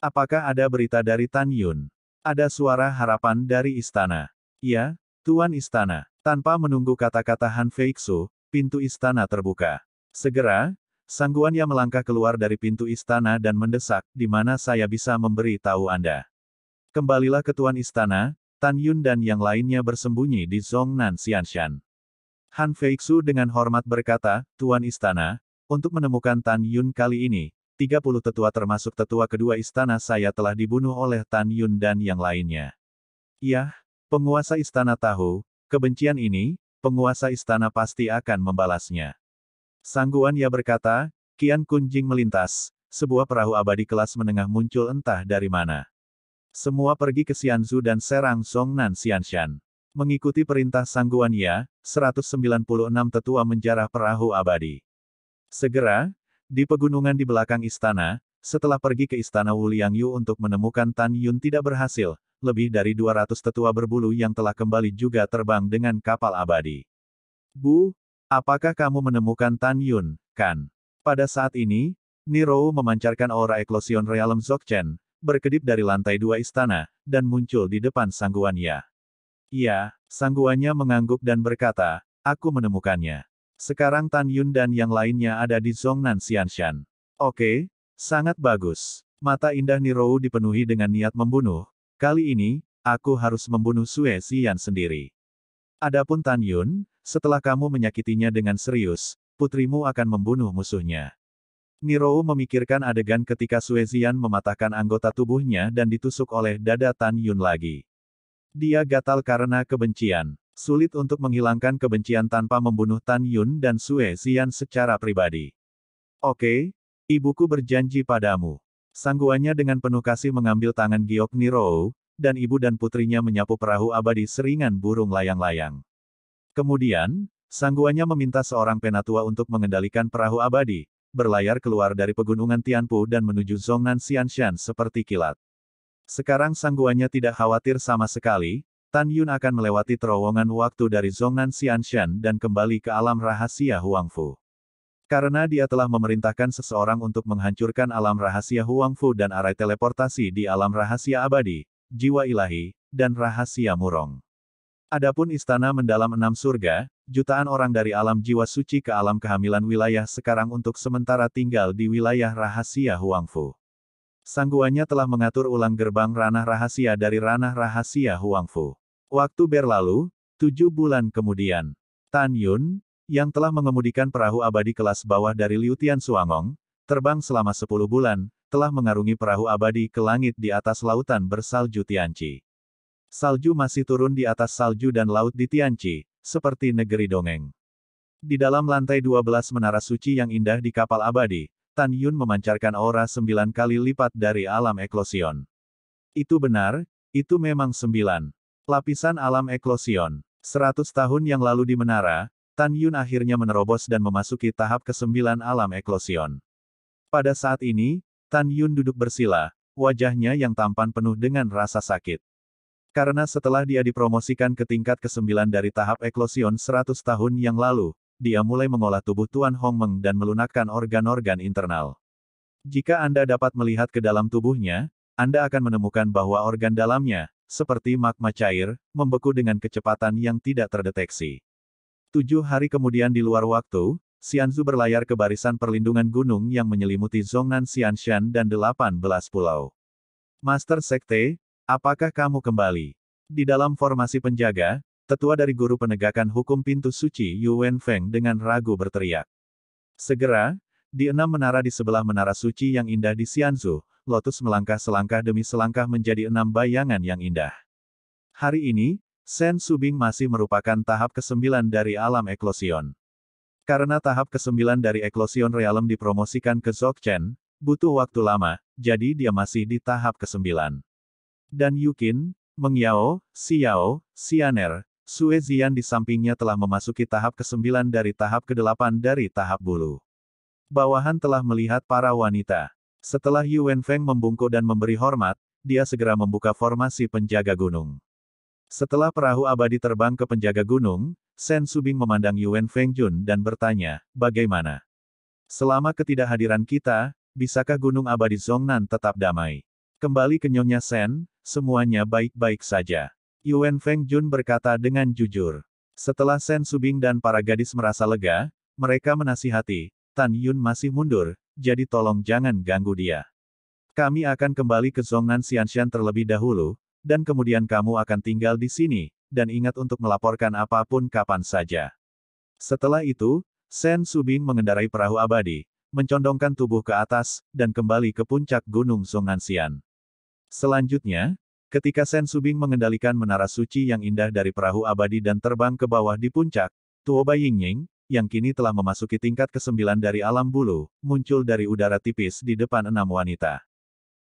Apakah ada berita dari Tan Yun? Ada suara harapan dari istana. Ya, Tuan Istana. Tanpa menunggu kata-kata Han Feixu, pintu istana terbuka. Segera, yang melangkah keluar dari pintu istana dan mendesak, di mana saya bisa memberi tahu Anda. Kembalilah ke Tuan Istana, Tan Yun dan yang lainnya bersembunyi di Zhongnan Xianshan. Han Feixu dengan hormat berkata, Tuan Istana, untuk menemukan Tan Yun kali ini, 30 tetua termasuk tetua kedua istana saya telah dibunuh oleh Tan Yun dan yang lainnya. Yah, penguasa istana tahu, kebencian ini, penguasa istana pasti akan membalasnya. Sangguan ya berkata, Kian Kunjing melintas, sebuah perahu abadi kelas menengah muncul entah dari mana. Semua pergi ke Xianzu dan serang Songnan Xianshan. Mengikuti perintah Sangguan Ya, 196 tetua menjarah perahu abadi. Segera, di pegunungan di belakang istana, setelah pergi ke istana Wuliang Yu untuk menemukan Tan Yun tidak berhasil, lebih dari 200 tetua berbulu yang telah kembali juga terbang dengan kapal abadi. Bu, apakah kamu menemukan Tan Yun, kan? Pada saat ini, Niro memancarkan aura eklosion realem Zokchen, berkedip dari lantai dua istana, dan muncul di depan sangguannya. Ya, sangguannya mengangguk dan berkata, aku menemukannya. Sekarang Tan Yun dan yang lainnya ada di Zhongnan Xianxian. Oke, sangat bagus. Mata indah Nirou dipenuhi dengan niat membunuh. Kali ini, aku harus membunuh Sue Xian sendiri. Adapun Tan Yun, setelah kamu menyakitinya dengan serius, putrimu akan membunuh musuhnya. Nirou memikirkan adegan ketika Suezian mematahkan anggota tubuhnya dan ditusuk oleh dada Tan Yun lagi. Dia gatal karena kebencian. Sulit untuk menghilangkan kebencian tanpa membunuh Tan Yun dan Sue Xian secara pribadi. Oke, ibuku berjanji padamu. Sangguannya dengan penuh kasih mengambil tangan Giok Niro, dan ibu dan putrinya menyapu perahu abadi seringan burung layang-layang. Kemudian, Sangguannya meminta seorang penatua untuk mengendalikan perahu abadi, berlayar keluar dari pegunungan Tianpu dan menuju Zongnan Xianshan seperti kilat. Sekarang Sangguannya tidak khawatir sama sekali, Tan Yun akan melewati terowongan waktu dari Zongnan Xianshan dan kembali ke alam rahasia Huangfu. Karena dia telah memerintahkan seseorang untuk menghancurkan alam rahasia Huangfu dan arai teleportasi di alam rahasia abadi, jiwa ilahi, dan rahasia murong. Adapun istana mendalam enam surga, jutaan orang dari alam jiwa suci ke alam kehamilan wilayah sekarang untuk sementara tinggal di wilayah rahasia Huangfu. Sangguanya telah mengatur ulang gerbang ranah rahasia dari ranah rahasia Huangfu. Waktu berlalu, tujuh bulan kemudian, Tan Yun, yang telah mengemudikan perahu abadi kelas bawah dari Liutian Suangong, terbang selama sepuluh bulan, telah mengarungi perahu abadi ke langit di atas lautan bersalju Tianci. Salju masih turun di atas salju dan laut di Tianci, seperti negeri dongeng. Di dalam lantai 12 menara suci yang indah di kapal abadi, Tan Yun memancarkan aura sembilan kali lipat dari alam eklosion. Itu benar, itu memang sembilan. Lapisan alam eklosion. Seratus tahun yang lalu di menara, Tan Yun akhirnya menerobos dan memasuki tahap kesembilan alam eklosion. Pada saat ini, Tan Yun duduk bersila, wajahnya yang tampan penuh dengan rasa sakit. Karena setelah dia dipromosikan ke tingkat ke-9 dari tahap eklosion 100 tahun yang lalu, dia mulai mengolah tubuh Tuan Hong Meng dan melunakkan organ-organ internal. Jika Anda dapat melihat ke dalam tubuhnya, Anda akan menemukan bahwa organ dalamnya, seperti magma cair, membeku dengan kecepatan yang tidak terdeteksi. Tujuh hari kemudian di luar waktu, Xianzu berlayar ke barisan perlindungan gunung yang menyelimuti Zongnan Xianshan dan delapan belas pulau. Master Sekte, apakah kamu kembali? Di dalam formasi penjaga, tetua dari guru penegakan hukum pintu suci Yuan Feng dengan ragu berteriak. Segera, di enam menara di sebelah menara suci yang indah di Xianzu, Lotus melangkah selangkah demi selangkah menjadi enam bayangan yang indah. Hari ini, Sen Subing masih merupakan tahap kesembilan dari alam eklosion. Karena tahap kesembilan dari eklosion realem dipromosikan ke Zogchen, butuh waktu lama, jadi dia masih di tahap kesembilan. Dan Yukin, Mengyao, Xiao, Xianer, Sue Zian di sampingnya telah memasuki tahap ke-9 dari tahap ke-8 dari tahap bulu. Bawahan telah melihat para wanita. Setelah Yuan Feng membungkuk dan memberi hormat, dia segera membuka formasi penjaga gunung. Setelah perahu abadi terbang ke penjaga gunung, Shen Subing memandang Yuan Feng Jun dan bertanya, bagaimana? Selama ketidakhadiran kita, bisakah gunung abadi Zhongnan tetap damai? Kembali ke Nyonya Shen, semuanya baik-baik saja. Yuan Feng Jun berkata dengan jujur. Setelah Shen Subing dan para gadis merasa lega, mereka menasihati, Tan Yun masih mundur, jadi tolong jangan ganggu dia. Kami akan kembali ke Zongnan Xianxian terlebih dahulu, dan kemudian kamu akan tinggal di sini, dan ingat untuk melaporkan apapun kapan saja. Setelah itu, Shen Subing mengendarai perahu abadi, mencondongkan tubuh ke atas, dan kembali ke puncak gunung Zongnan Xian. Selanjutnya, Ketika Sen Subing mengendalikan menara suci yang indah dari perahu abadi dan terbang ke bawah di puncak, Tuoba Yingying, yang kini telah memasuki tingkat ke-9 dari alam bulu, muncul dari udara tipis di depan enam wanita.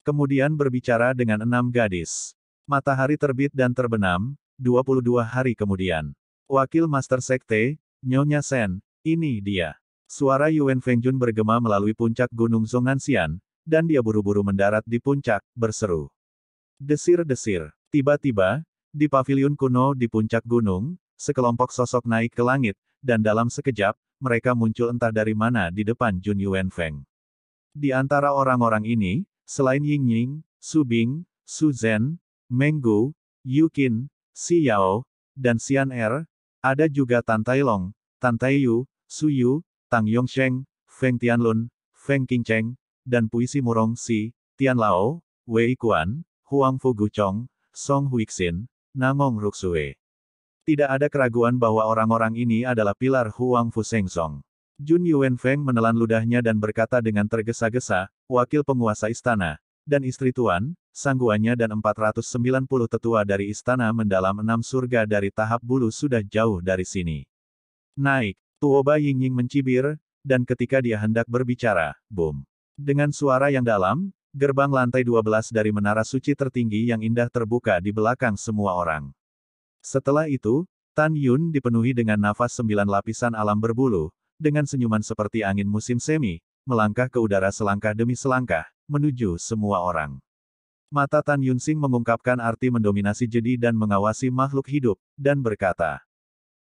Kemudian berbicara dengan enam gadis. Matahari terbit dan terbenam, 22 hari kemudian. Wakil Master Sekte, Nyonya Sen, ini dia. Suara Yuan Fengjun bergema melalui puncak Gunung Zongansian, dan dia buru-buru mendarat di puncak, berseru. Desir-desir. Tiba-tiba, di pavilion kuno di puncak gunung, sekelompok sosok naik ke langit, dan dalam sekejap, mereka muncul entah dari mana di depan Jun Yuan Feng. Di antara orang-orang ini, selain Ying Ying, Su Bing, Su Zhen, Meng Menggu, Yukin, Si Yao, dan Xian Er, ada juga Tan Tai Long, Tan Tai Yu, Su Yu, Tang Yongsheng, Feng Tianlun, Feng Cheng, dan puisi murong Si, Tian Lao, Wei Kuan Huang Fu Guchong, Song Huixin, Nangong Ruxue. Tidak ada keraguan bahwa orang-orang ini adalah pilar Huang Fu Song Jun Feng menelan ludahnya dan berkata dengan tergesa-gesa, wakil penguasa istana, dan istri tuan, sangguannya dan 490 tetua dari istana mendalam enam surga dari tahap bulu sudah jauh dari sini. Naik, Tuoba Yingying mencibir, dan ketika dia hendak berbicara, boom. Dengan suara yang dalam, Gerbang lantai 12 dari menara suci tertinggi yang indah terbuka di belakang semua orang. Setelah itu, Tan Yun dipenuhi dengan nafas sembilan lapisan alam berbulu, dengan senyuman seperti angin musim semi, melangkah ke udara selangkah demi selangkah, menuju semua orang. Mata Tan Yun sing mengungkapkan arti mendominasi jedi dan mengawasi makhluk hidup, dan berkata,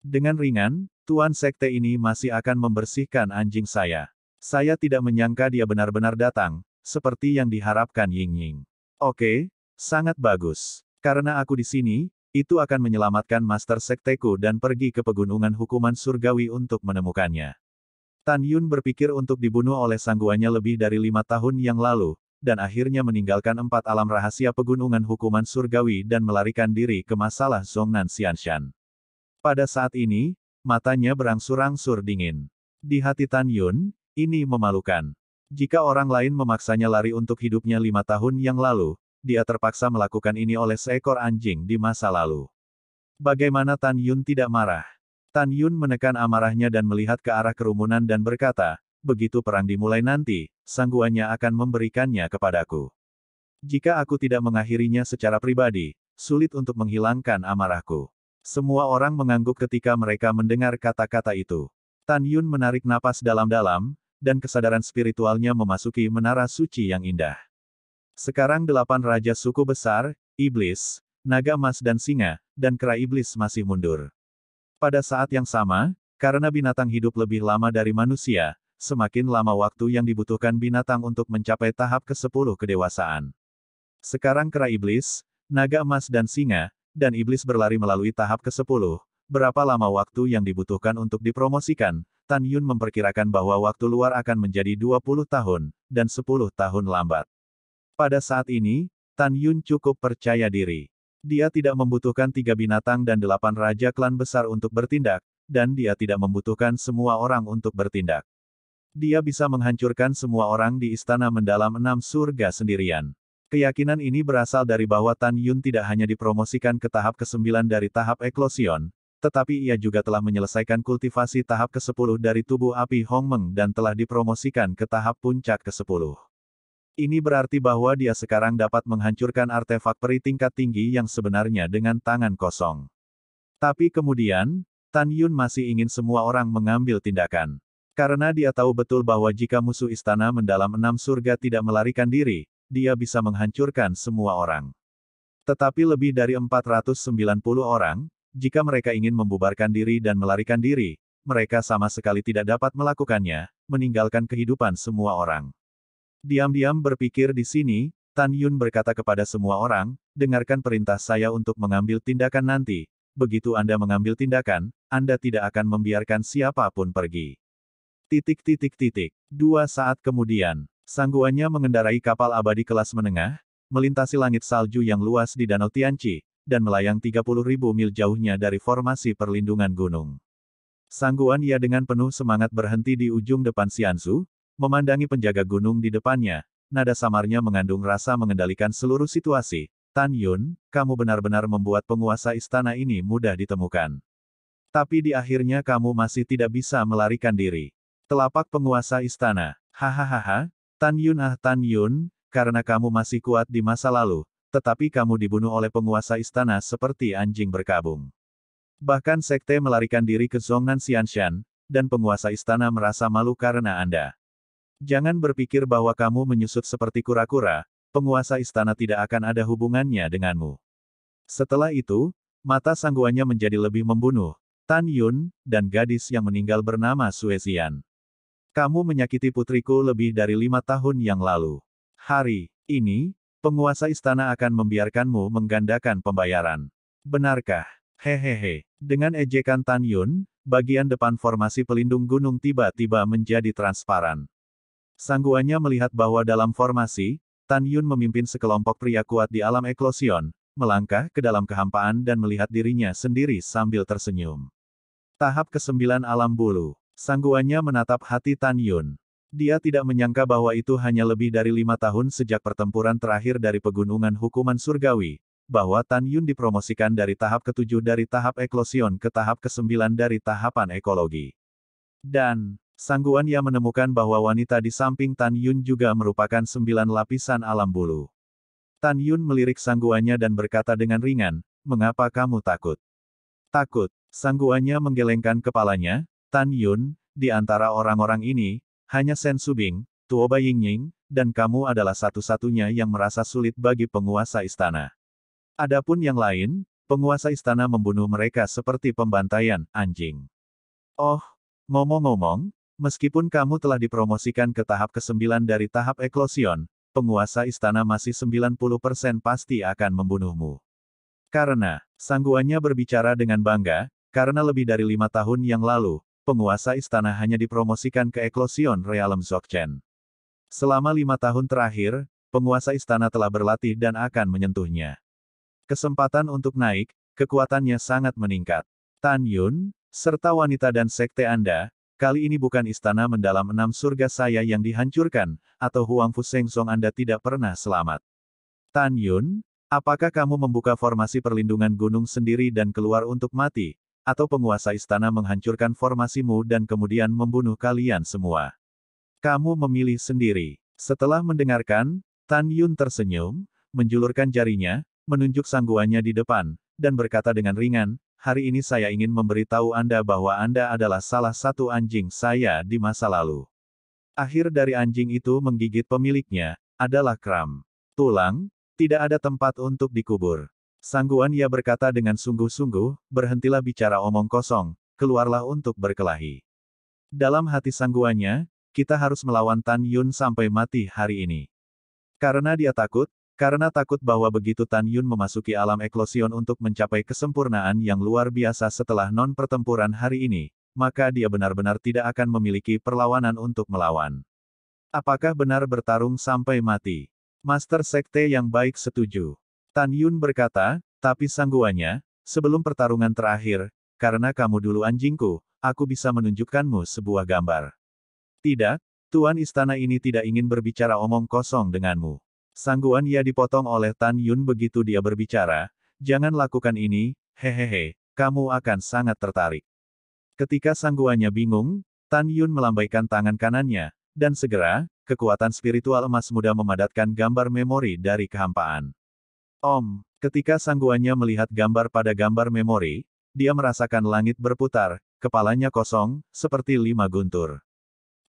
Dengan ringan, Tuan Sekte ini masih akan membersihkan anjing saya. Saya tidak menyangka dia benar-benar datang, seperti yang diharapkan Ying Ying. Oke, sangat bagus. Karena aku di sini, itu akan menyelamatkan Master Sekteku dan pergi ke pegunungan hukuman surgawi untuk menemukannya. Tan Yun berpikir untuk dibunuh oleh sangguannya lebih dari lima tahun yang lalu, dan akhirnya meninggalkan empat alam rahasia pegunungan hukuman surgawi dan melarikan diri ke masalah Zongnan Xianshan. Pada saat ini, matanya berangsur-angsur dingin. Di hati Tan Yun, ini memalukan. Jika orang lain memaksanya lari untuk hidupnya lima tahun yang lalu, dia terpaksa melakukan ini oleh seekor anjing di masa lalu. Bagaimana Tan Yun tidak marah? Tan Yun menekan amarahnya dan melihat ke arah kerumunan dan berkata, begitu perang dimulai nanti, sangguannya akan memberikannya kepadaku. Jika aku tidak mengakhirinya secara pribadi, sulit untuk menghilangkan amarahku. Semua orang mengangguk ketika mereka mendengar kata-kata itu. Tan Yun menarik napas dalam-dalam, dan kesadaran spiritualnya memasuki menara suci yang indah. Sekarang delapan raja suku besar, iblis, naga emas dan singa, dan kera iblis masih mundur. Pada saat yang sama, karena binatang hidup lebih lama dari manusia, semakin lama waktu yang dibutuhkan binatang untuk mencapai tahap ke-10 kedewasaan. Sekarang kera iblis, naga emas dan singa, dan iblis berlari melalui tahap ke-10, berapa lama waktu yang dibutuhkan untuk dipromosikan, Tan Yun memperkirakan bahwa waktu luar akan menjadi 20 tahun, dan 10 tahun lambat. Pada saat ini, Tan Yun cukup percaya diri. Dia tidak membutuhkan tiga binatang dan delapan raja klan besar untuk bertindak, dan dia tidak membutuhkan semua orang untuk bertindak. Dia bisa menghancurkan semua orang di istana mendalam enam surga sendirian. Keyakinan ini berasal dari bahwa Tan Yun tidak hanya dipromosikan ke tahap ke-9 dari tahap eklosion, tetapi ia juga telah menyelesaikan kultivasi tahap ke-10 dari tubuh api Hong Meng dan telah dipromosikan ke tahap puncak ke-10. Ini berarti bahwa dia sekarang dapat menghancurkan artefak peri tingkat tinggi yang sebenarnya dengan tangan kosong. Tapi kemudian, Tan Yun masih ingin semua orang mengambil tindakan. Karena dia tahu betul bahwa jika musuh istana mendalam enam surga tidak melarikan diri, dia bisa menghancurkan semua orang. Tetapi lebih dari 490 orang, jika mereka ingin membubarkan diri dan melarikan diri, mereka sama sekali tidak dapat melakukannya, meninggalkan kehidupan semua orang. Diam-diam berpikir di sini, Tan Yun berkata kepada semua orang, dengarkan perintah saya untuk mengambil tindakan nanti, begitu Anda mengambil tindakan, Anda tidak akan membiarkan siapapun pergi. Titik titik titik. Dua saat kemudian, sangguannya mengendarai kapal abadi kelas menengah, melintasi langit salju yang luas di Danau Tianci, dan melayang 30.000 mil jauhnya dari formasi perlindungan gunung. Sangguan ia dengan penuh semangat berhenti di ujung depan Siansu, memandangi penjaga gunung di depannya, nada samarnya mengandung rasa mengendalikan seluruh situasi. Tan Yun, kamu benar-benar membuat penguasa istana ini mudah ditemukan. Tapi di akhirnya kamu masih tidak bisa melarikan diri. Telapak penguasa istana. Hahaha, Tan Yun ah Tan Yun, karena kamu masih kuat di masa lalu, tetapi kamu dibunuh oleh penguasa istana seperti anjing berkabung. Bahkan sekte melarikan diri ke Zongnan Xianshan, dan penguasa istana merasa malu karena Anda. Jangan berpikir bahwa kamu menyusut seperti kura-kura, penguasa istana tidak akan ada hubungannya denganmu. Setelah itu, mata sangguannya menjadi lebih membunuh, Tan Yun, dan gadis yang meninggal bernama Suezian. Kamu menyakiti putriku lebih dari lima tahun yang lalu. Hari ini, Penguasa istana akan membiarkanmu menggandakan pembayaran. Benarkah? Hehehe. Dengan ejekan Tan Yun, bagian depan formasi pelindung gunung tiba-tiba menjadi transparan. Sangguannya melihat bahwa dalam formasi, Tan Yun memimpin sekelompok pria kuat di alam eklosion, melangkah ke dalam kehampaan dan melihat dirinya sendiri sambil tersenyum. Tahap ke-9 Alam Bulu. Sangguannya menatap hati Tan Yun. Dia tidak menyangka bahwa itu hanya lebih dari lima tahun sejak pertempuran terakhir dari Pegunungan Hukuman Surgawi, bahwa Tan Yun dipromosikan dari tahap ketujuh dari tahap eklosion ke tahap kesembilan dari tahapan ekologi. Dan, Sangguan yang menemukan bahwa wanita di samping Tan Yun juga merupakan sembilan lapisan alam bulu. Tan Yun melirik sangguannya dan berkata dengan ringan, mengapa kamu takut? Takut, sangguannya menggelengkan kepalanya, Tan Yun, di antara orang-orang ini, hanya Sen Subing, Tuoba Yingying, dan kamu adalah satu-satunya yang merasa sulit bagi penguasa istana. Adapun yang lain, penguasa istana membunuh mereka seperti pembantaian anjing. Oh, ngomong-ngomong, meskipun kamu telah dipromosikan ke tahap ke-9 dari tahap eklosion, penguasa istana masih 90% pasti akan membunuhmu. Karena, sangguannya berbicara dengan bangga, karena lebih dari lima tahun yang lalu, penguasa istana hanya dipromosikan ke eklosion Realm Dzogchen. Selama lima tahun terakhir, penguasa istana telah berlatih dan akan menyentuhnya. Kesempatan untuk naik, kekuatannya sangat meningkat. Tan Yun, serta wanita dan sekte Anda, kali ini bukan istana mendalam enam surga saya yang dihancurkan, atau Huang Fu Song Anda tidak pernah selamat. Tan Yun, apakah kamu membuka formasi perlindungan gunung sendiri dan keluar untuk mati, atau penguasa istana menghancurkan formasimu dan kemudian membunuh kalian semua. Kamu memilih sendiri. Setelah mendengarkan, Tan Yun tersenyum, menjulurkan jarinya, menunjuk sangguannya di depan, dan berkata dengan ringan, hari ini saya ingin memberitahu Anda bahwa Anda adalah salah satu anjing saya di masa lalu. Akhir dari anjing itu menggigit pemiliknya, adalah kram. Tulang, tidak ada tempat untuk dikubur. Sangguan ia berkata dengan sungguh-sungguh, berhentilah bicara omong kosong, keluarlah untuk berkelahi. Dalam hati sangguannya, kita harus melawan Tan Yun sampai mati hari ini. Karena dia takut, karena takut bahwa begitu Tan Yun memasuki alam eklosion untuk mencapai kesempurnaan yang luar biasa setelah non-pertempuran hari ini, maka dia benar-benar tidak akan memiliki perlawanan untuk melawan. Apakah benar bertarung sampai mati? Master Sekte yang baik setuju. Tan Yun berkata, tapi sangguannya, sebelum pertarungan terakhir, karena kamu dulu anjingku, aku bisa menunjukkanmu sebuah gambar. Tidak, Tuan Istana ini tidak ingin berbicara omong kosong denganmu. Sangguan ia dipotong oleh Tan Yun begitu dia berbicara, jangan lakukan ini, hehehe, kamu akan sangat tertarik. Ketika sangguannya bingung, Tan Yun melambaikan tangan kanannya, dan segera, kekuatan spiritual emas muda memadatkan gambar memori dari kehampaan. Om, ketika sangguannya melihat gambar pada gambar memori, dia merasakan langit berputar, kepalanya kosong, seperti lima guntur.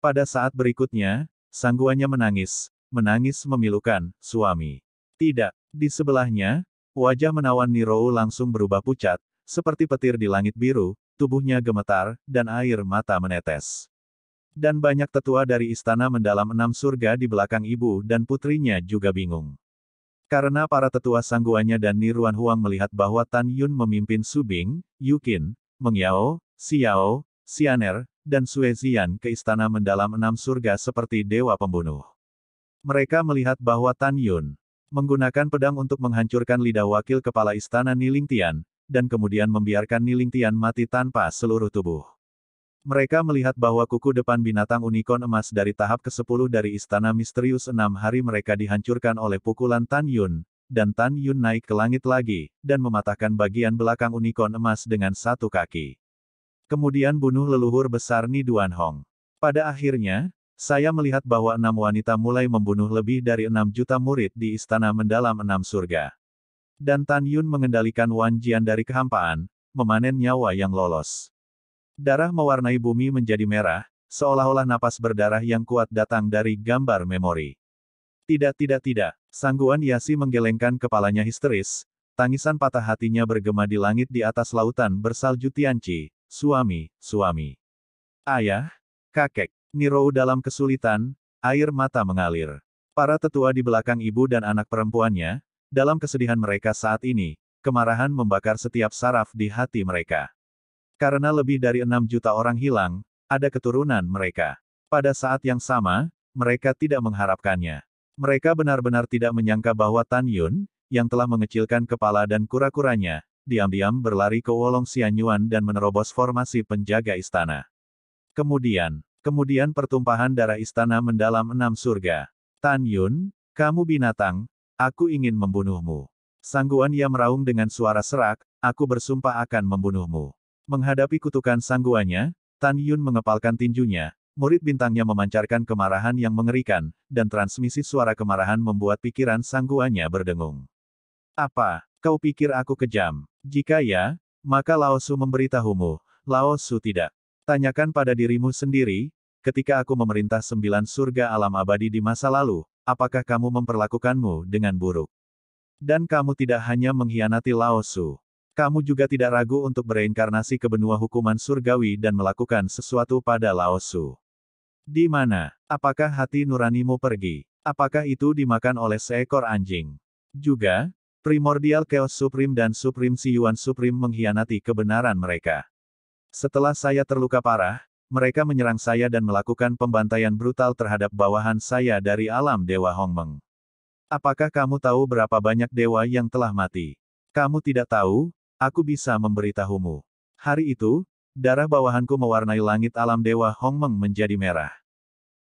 Pada saat berikutnya, sangguannya menangis, menangis memilukan, suami. Tidak, di sebelahnya, wajah menawan Nirou langsung berubah pucat, seperti petir di langit biru, tubuhnya gemetar, dan air mata menetes. Dan banyak tetua dari istana mendalam enam surga di belakang ibu dan putrinya juga bingung. Karena para tetua Sangguanya dan Niruan Huang melihat bahwa Tan Yun memimpin Subing, Yukin, Mengyao, Xiao, Xianer, dan Suezian ke istana mendalam enam surga seperti dewa pembunuh. Mereka melihat bahwa Tan Yun menggunakan pedang untuk menghancurkan lidah wakil kepala istana Nilingtian, dan kemudian membiarkan Nilingtian mati tanpa seluruh tubuh. Mereka melihat bahwa kuku depan binatang unicorn emas dari tahap ke-10 dari Istana Misterius enam hari mereka dihancurkan oleh pukulan Tan Yun, dan Tan Yun naik ke langit lagi, dan mematahkan bagian belakang unicorn emas dengan satu kaki. Kemudian bunuh leluhur besar Ni Duan Hong. Pada akhirnya, saya melihat bahwa enam wanita mulai membunuh lebih dari enam juta murid di Istana Mendalam Enam Surga. Dan Tan Yun mengendalikan Wan Jian dari kehampaan, memanen nyawa yang lolos. Darah mewarnai bumi menjadi merah, seolah-olah napas berdarah yang kuat datang dari gambar memori. Tidak tidak tidak, sangguan Yasi menggelengkan kepalanya histeris, tangisan patah hatinya bergema di langit di atas lautan bersalju Tianci, suami, suami. Ayah, kakek, Nirou dalam kesulitan, air mata mengalir. Para tetua di belakang ibu dan anak perempuannya, dalam kesedihan mereka saat ini, kemarahan membakar setiap saraf di hati mereka. Karena lebih dari enam juta orang hilang, ada keturunan mereka. Pada saat yang sama, mereka tidak mengharapkannya. Mereka benar-benar tidak menyangka bahwa Tan Yun, yang telah mengecilkan kepala dan kura-kuranya, diam-diam berlari ke Wolong Xianyuan dan menerobos formasi penjaga istana. Kemudian, kemudian pertumpahan darah istana mendalam enam surga. Tan Yun, kamu binatang, aku ingin membunuhmu. Sangguan ia meraung dengan suara serak, aku bersumpah akan membunuhmu. Menghadapi kutukan sangguannya, Tan Yun mengepalkan tinjunya, murid bintangnya memancarkan kemarahan yang mengerikan, dan transmisi suara kemarahan membuat pikiran sangguannya berdengung. Apa, kau pikir aku kejam? Jika ya, maka Laosu memberitahumu, Laosu tidak. Tanyakan pada dirimu sendiri, ketika aku memerintah sembilan surga alam abadi di masa lalu, apakah kamu memperlakukanmu dengan buruk? Dan kamu tidak hanya mengkhianati Laosu, kamu juga tidak ragu untuk bereinkarnasi ke benua hukuman surgawi dan melakukan sesuatu pada Laosu. Di mana? Apakah hati nuranimu pergi? Apakah itu dimakan oleh seekor anjing? Juga, primordial Chaos Supreme dan Supreme Siyuan Supreme mengkhianati kebenaran mereka. Setelah saya terluka parah, mereka menyerang saya dan melakukan pembantaian brutal terhadap bawahan saya dari alam Dewa Hongmeng. Apakah kamu tahu berapa banyak dewa yang telah mati? Kamu tidak tahu, Aku bisa memberitahumu. Hari itu, darah bawahanku mewarnai langit alam Dewa Hongmeng menjadi merah.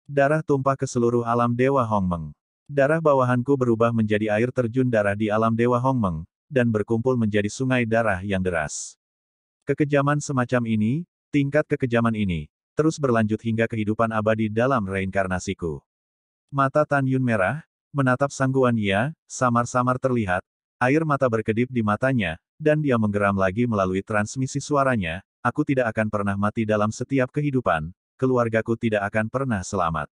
Darah tumpah ke seluruh alam Dewa Hongmeng. Darah bawahanku berubah menjadi air terjun darah di alam Dewa Hongmeng, dan berkumpul menjadi sungai darah yang deras. Kekejaman semacam ini, tingkat kekejaman ini, terus berlanjut hingga kehidupan abadi dalam reinkarnasiku. Mata Tan Yun merah, menatap sangguan Ia, samar-samar terlihat, air mata berkedip di matanya, dan dia menggeram lagi melalui transmisi suaranya, aku tidak akan pernah mati dalam setiap kehidupan, keluargaku tidak akan pernah selamat.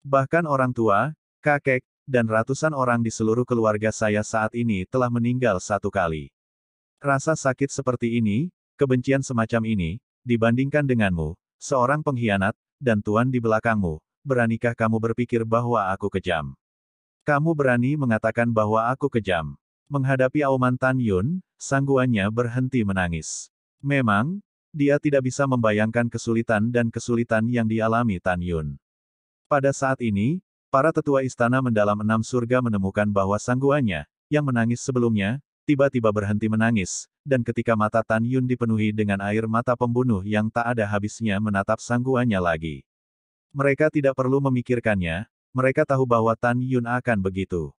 Bahkan orang tua, kakek, dan ratusan orang di seluruh keluarga saya saat ini telah meninggal satu kali. Rasa sakit seperti ini, kebencian semacam ini, dibandingkan denganmu, seorang pengkhianat, dan tuan di belakangmu, beranikah kamu berpikir bahwa aku kejam? Kamu berani mengatakan bahwa aku kejam. Menghadapi Auman Tan Yun, sangguannya berhenti menangis. Memang, dia tidak bisa membayangkan kesulitan dan kesulitan yang dialami Tan Yun. Pada saat ini, para tetua istana mendalam enam surga menemukan bahwa sangguannya, yang menangis sebelumnya, tiba-tiba berhenti menangis, dan ketika mata Tan Yun dipenuhi dengan air mata pembunuh yang tak ada habisnya menatap sangguannya lagi. Mereka tidak perlu memikirkannya, mereka tahu bahwa Tan Yun akan begitu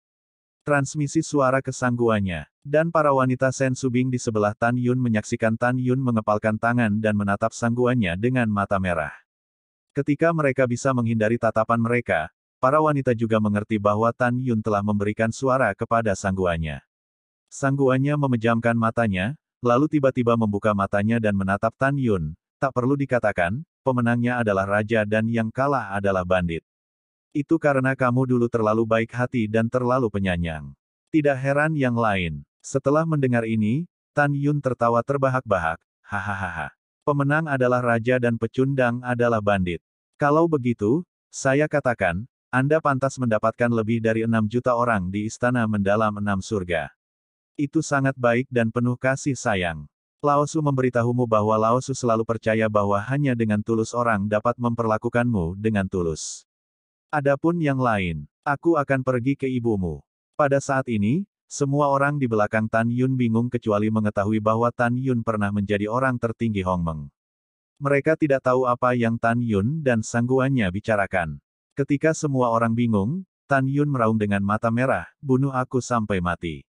transmisi suara kesangguannya. Dan para wanita Sen Subing di sebelah Tan Yun menyaksikan Tan Yun mengepalkan tangan dan menatap sangguannya dengan mata merah. Ketika mereka bisa menghindari tatapan mereka, para wanita juga mengerti bahwa Tan Yun telah memberikan suara kepada sangguannya. Sangguannya memejamkan matanya, lalu tiba-tiba membuka matanya dan menatap Tan Yun. Tak perlu dikatakan, pemenangnya adalah raja dan yang kalah adalah bandit. Itu karena kamu dulu terlalu baik hati dan terlalu penyanyang. Tidak heran yang lain. Setelah mendengar ini, Tan Yun tertawa terbahak-bahak, hahaha. Pemenang adalah raja dan pecundang adalah bandit. Kalau begitu, saya katakan, Anda pantas mendapatkan lebih dari enam juta orang di istana mendalam enam surga. Itu sangat baik dan penuh kasih sayang. Laosu memberitahumu bahwa Laosu selalu percaya bahwa hanya dengan tulus orang dapat memperlakukanmu dengan tulus. Adapun yang lain, aku akan pergi ke ibumu. Pada saat ini, semua orang di belakang Tan Yun bingung kecuali mengetahui bahwa Tan Yun pernah menjadi orang tertinggi Hong Meng. Mereka tidak tahu apa yang Tan Yun dan sangguannya bicarakan. Ketika semua orang bingung, Tan Yun meraung dengan mata merah, bunuh aku sampai mati.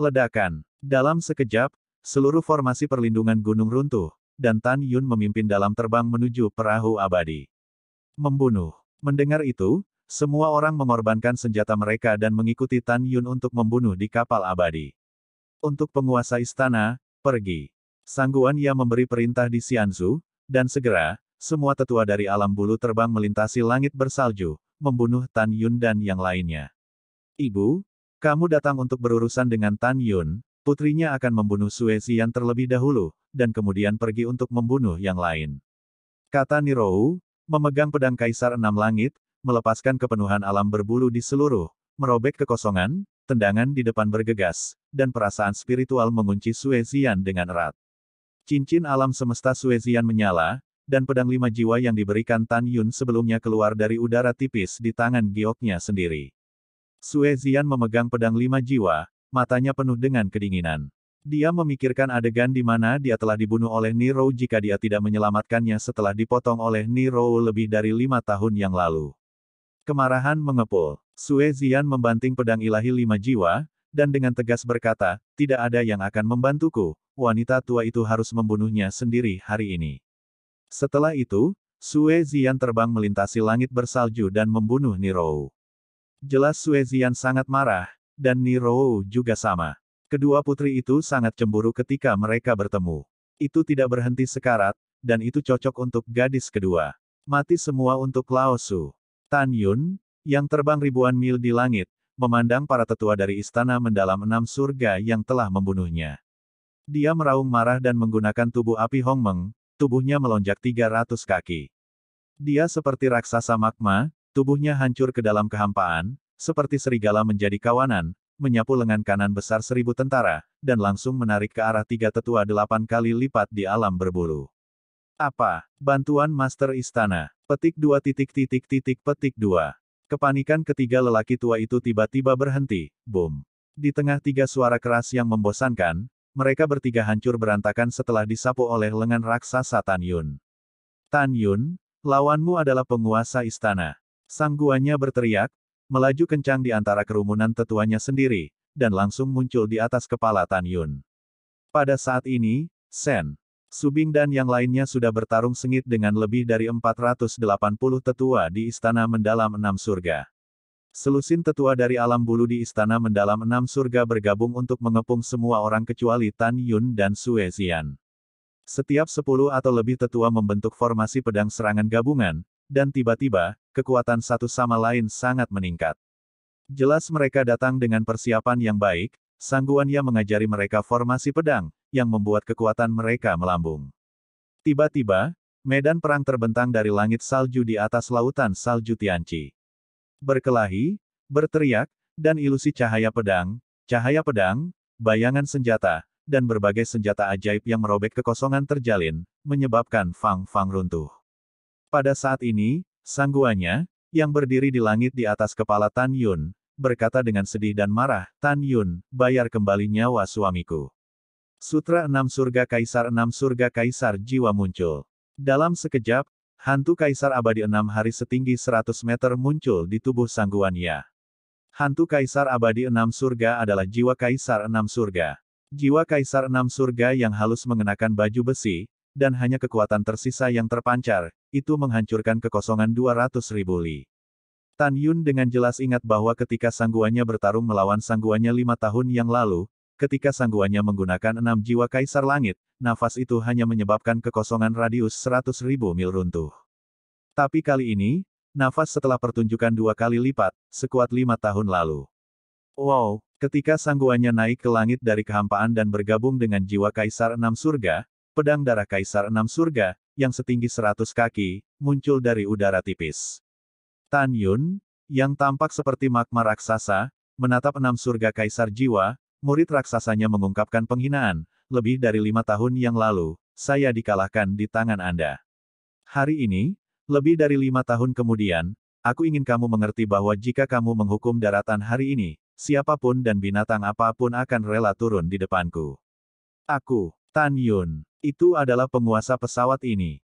Ledakan. Dalam sekejap, seluruh formasi perlindungan gunung runtuh, dan Tan Yun memimpin dalam terbang menuju perahu abadi. Membunuh. Mendengar itu, semua orang mengorbankan senjata mereka dan mengikuti Tan Yun untuk membunuh di kapal abadi. Untuk penguasa istana, pergi. Sangguan ia memberi perintah di Xianzu, dan segera, semua tetua dari alam bulu terbang melintasi langit bersalju, membunuh Tan Yun dan yang lainnya. Ibu, kamu datang untuk berurusan dengan Tan Yun, putrinya akan membunuh Sue Xian terlebih dahulu, dan kemudian pergi untuk membunuh yang lain. Kata Nirou, memegang pedang Kaisar Enam Langit, melepaskan kepenuhan alam berbulu di seluruh, merobek kekosongan, tendangan di depan bergegas, dan perasaan spiritual mengunci Suezian dengan erat. Cincin alam semesta Suezian menyala, dan pedang lima jiwa yang diberikan Tan Yun sebelumnya keluar dari udara tipis di tangan gioknya sendiri. Suezian memegang pedang lima jiwa, matanya penuh dengan kedinginan. Dia memikirkan adegan di mana dia telah dibunuh oleh Nero jika dia tidak menyelamatkannya setelah dipotong oleh Nero lebih dari lima tahun yang lalu. Kemarahan mengepul. Sue Zian membanting pedang ilahi lima jiwa, dan dengan tegas berkata, tidak ada yang akan membantuku, wanita tua itu harus membunuhnya sendiri hari ini. Setelah itu, Sue Zian terbang melintasi langit bersalju dan membunuh Nero. Jelas Sue Zian sangat marah, dan Nero juga sama. Kedua putri itu sangat cemburu ketika mereka bertemu. Itu tidak berhenti sekarat, dan itu cocok untuk gadis kedua. Mati semua untuk Laosu. Tan Yun, yang terbang ribuan mil di langit, memandang para tetua dari istana mendalam enam surga yang telah membunuhnya. Dia meraung marah dan menggunakan tubuh api Hong Meng. tubuhnya melonjak 300 kaki. Dia seperti raksasa magma, tubuhnya hancur ke dalam kehampaan, seperti serigala menjadi kawanan, menyapu lengan kanan besar seribu tentara, dan langsung menarik ke arah tiga tetua delapan kali lipat di alam berburu. Apa? Bantuan Master Istana. Petik dua titik titik titik petik dua. Kepanikan ketiga lelaki tua itu tiba-tiba berhenti, boom. Di tengah tiga suara keras yang membosankan, mereka bertiga hancur berantakan setelah disapu oleh lengan raksasa Tan Yun. Tan Yun, lawanmu adalah penguasa istana. Sangguannya berteriak, melaju kencang di antara kerumunan tetuanya sendiri, dan langsung muncul di atas kepala Tan Yun. Pada saat ini, Sen, Subing dan yang lainnya sudah bertarung sengit dengan lebih dari 480 tetua di Istana Mendalam Enam Surga. Selusin tetua dari alam bulu di Istana Mendalam Enam Surga bergabung untuk mengepung semua orang kecuali Tan Yun dan Sue Xian. Setiap 10 atau lebih tetua membentuk formasi pedang serangan gabungan, dan tiba-tiba, kekuatan satu sama lain sangat meningkat. Jelas mereka datang dengan persiapan yang baik, Sangguan yang mengajari mereka formasi pedang, yang membuat kekuatan mereka melambung. Tiba-tiba, medan perang terbentang dari langit salju di atas lautan salju Tianci. Berkelahi, berteriak, dan ilusi cahaya pedang, cahaya pedang, bayangan senjata, dan berbagai senjata ajaib yang merobek kekosongan terjalin, menyebabkan Fang Fang runtuh. Pada saat ini, sangguannya, yang berdiri di langit di atas kepala Tan Yun, berkata dengan sedih dan marah, Tan Yun, bayar kembali nyawa suamiku. Sutra Enam Surga Kaisar Enam Surga Kaisar Jiwa muncul. Dalam sekejap, hantu Kaisar Abadi enam hari setinggi 100 meter muncul di tubuh sangguannya. Hantu Kaisar Abadi Enam Surga adalah jiwa Kaisar Enam Surga. Jiwa Kaisar Enam Surga yang halus mengenakan baju besi, dan hanya kekuatan tersisa yang terpancar, itu menghancurkan kekosongan 200 ribu li. Tan Yun dengan jelas ingat bahwa ketika sangguannya bertarung melawan sangguannya lima tahun yang lalu, ketika sangguannya menggunakan enam jiwa kaisar langit, nafas itu hanya menyebabkan kekosongan radius 100 ribu mil runtuh. Tapi kali ini, nafas setelah pertunjukan dua kali lipat, sekuat lima tahun lalu. Wow, ketika sangguannya naik ke langit dari kehampaan dan bergabung dengan jiwa kaisar enam surga, pedang darah kaisar enam surga, yang setinggi seratus kaki, muncul dari udara tipis. Tan Yun, yang tampak seperti magma raksasa, menatap enam surga kaisar jiwa, murid raksasanya mengungkapkan penghinaan, lebih dari lima tahun yang lalu, saya dikalahkan di tangan Anda. Hari ini, lebih dari lima tahun kemudian, aku ingin kamu mengerti bahwa jika kamu menghukum daratan hari ini, siapapun dan binatang apapun akan rela turun di depanku. Aku, Tan Yun. Itu adalah penguasa pesawat ini.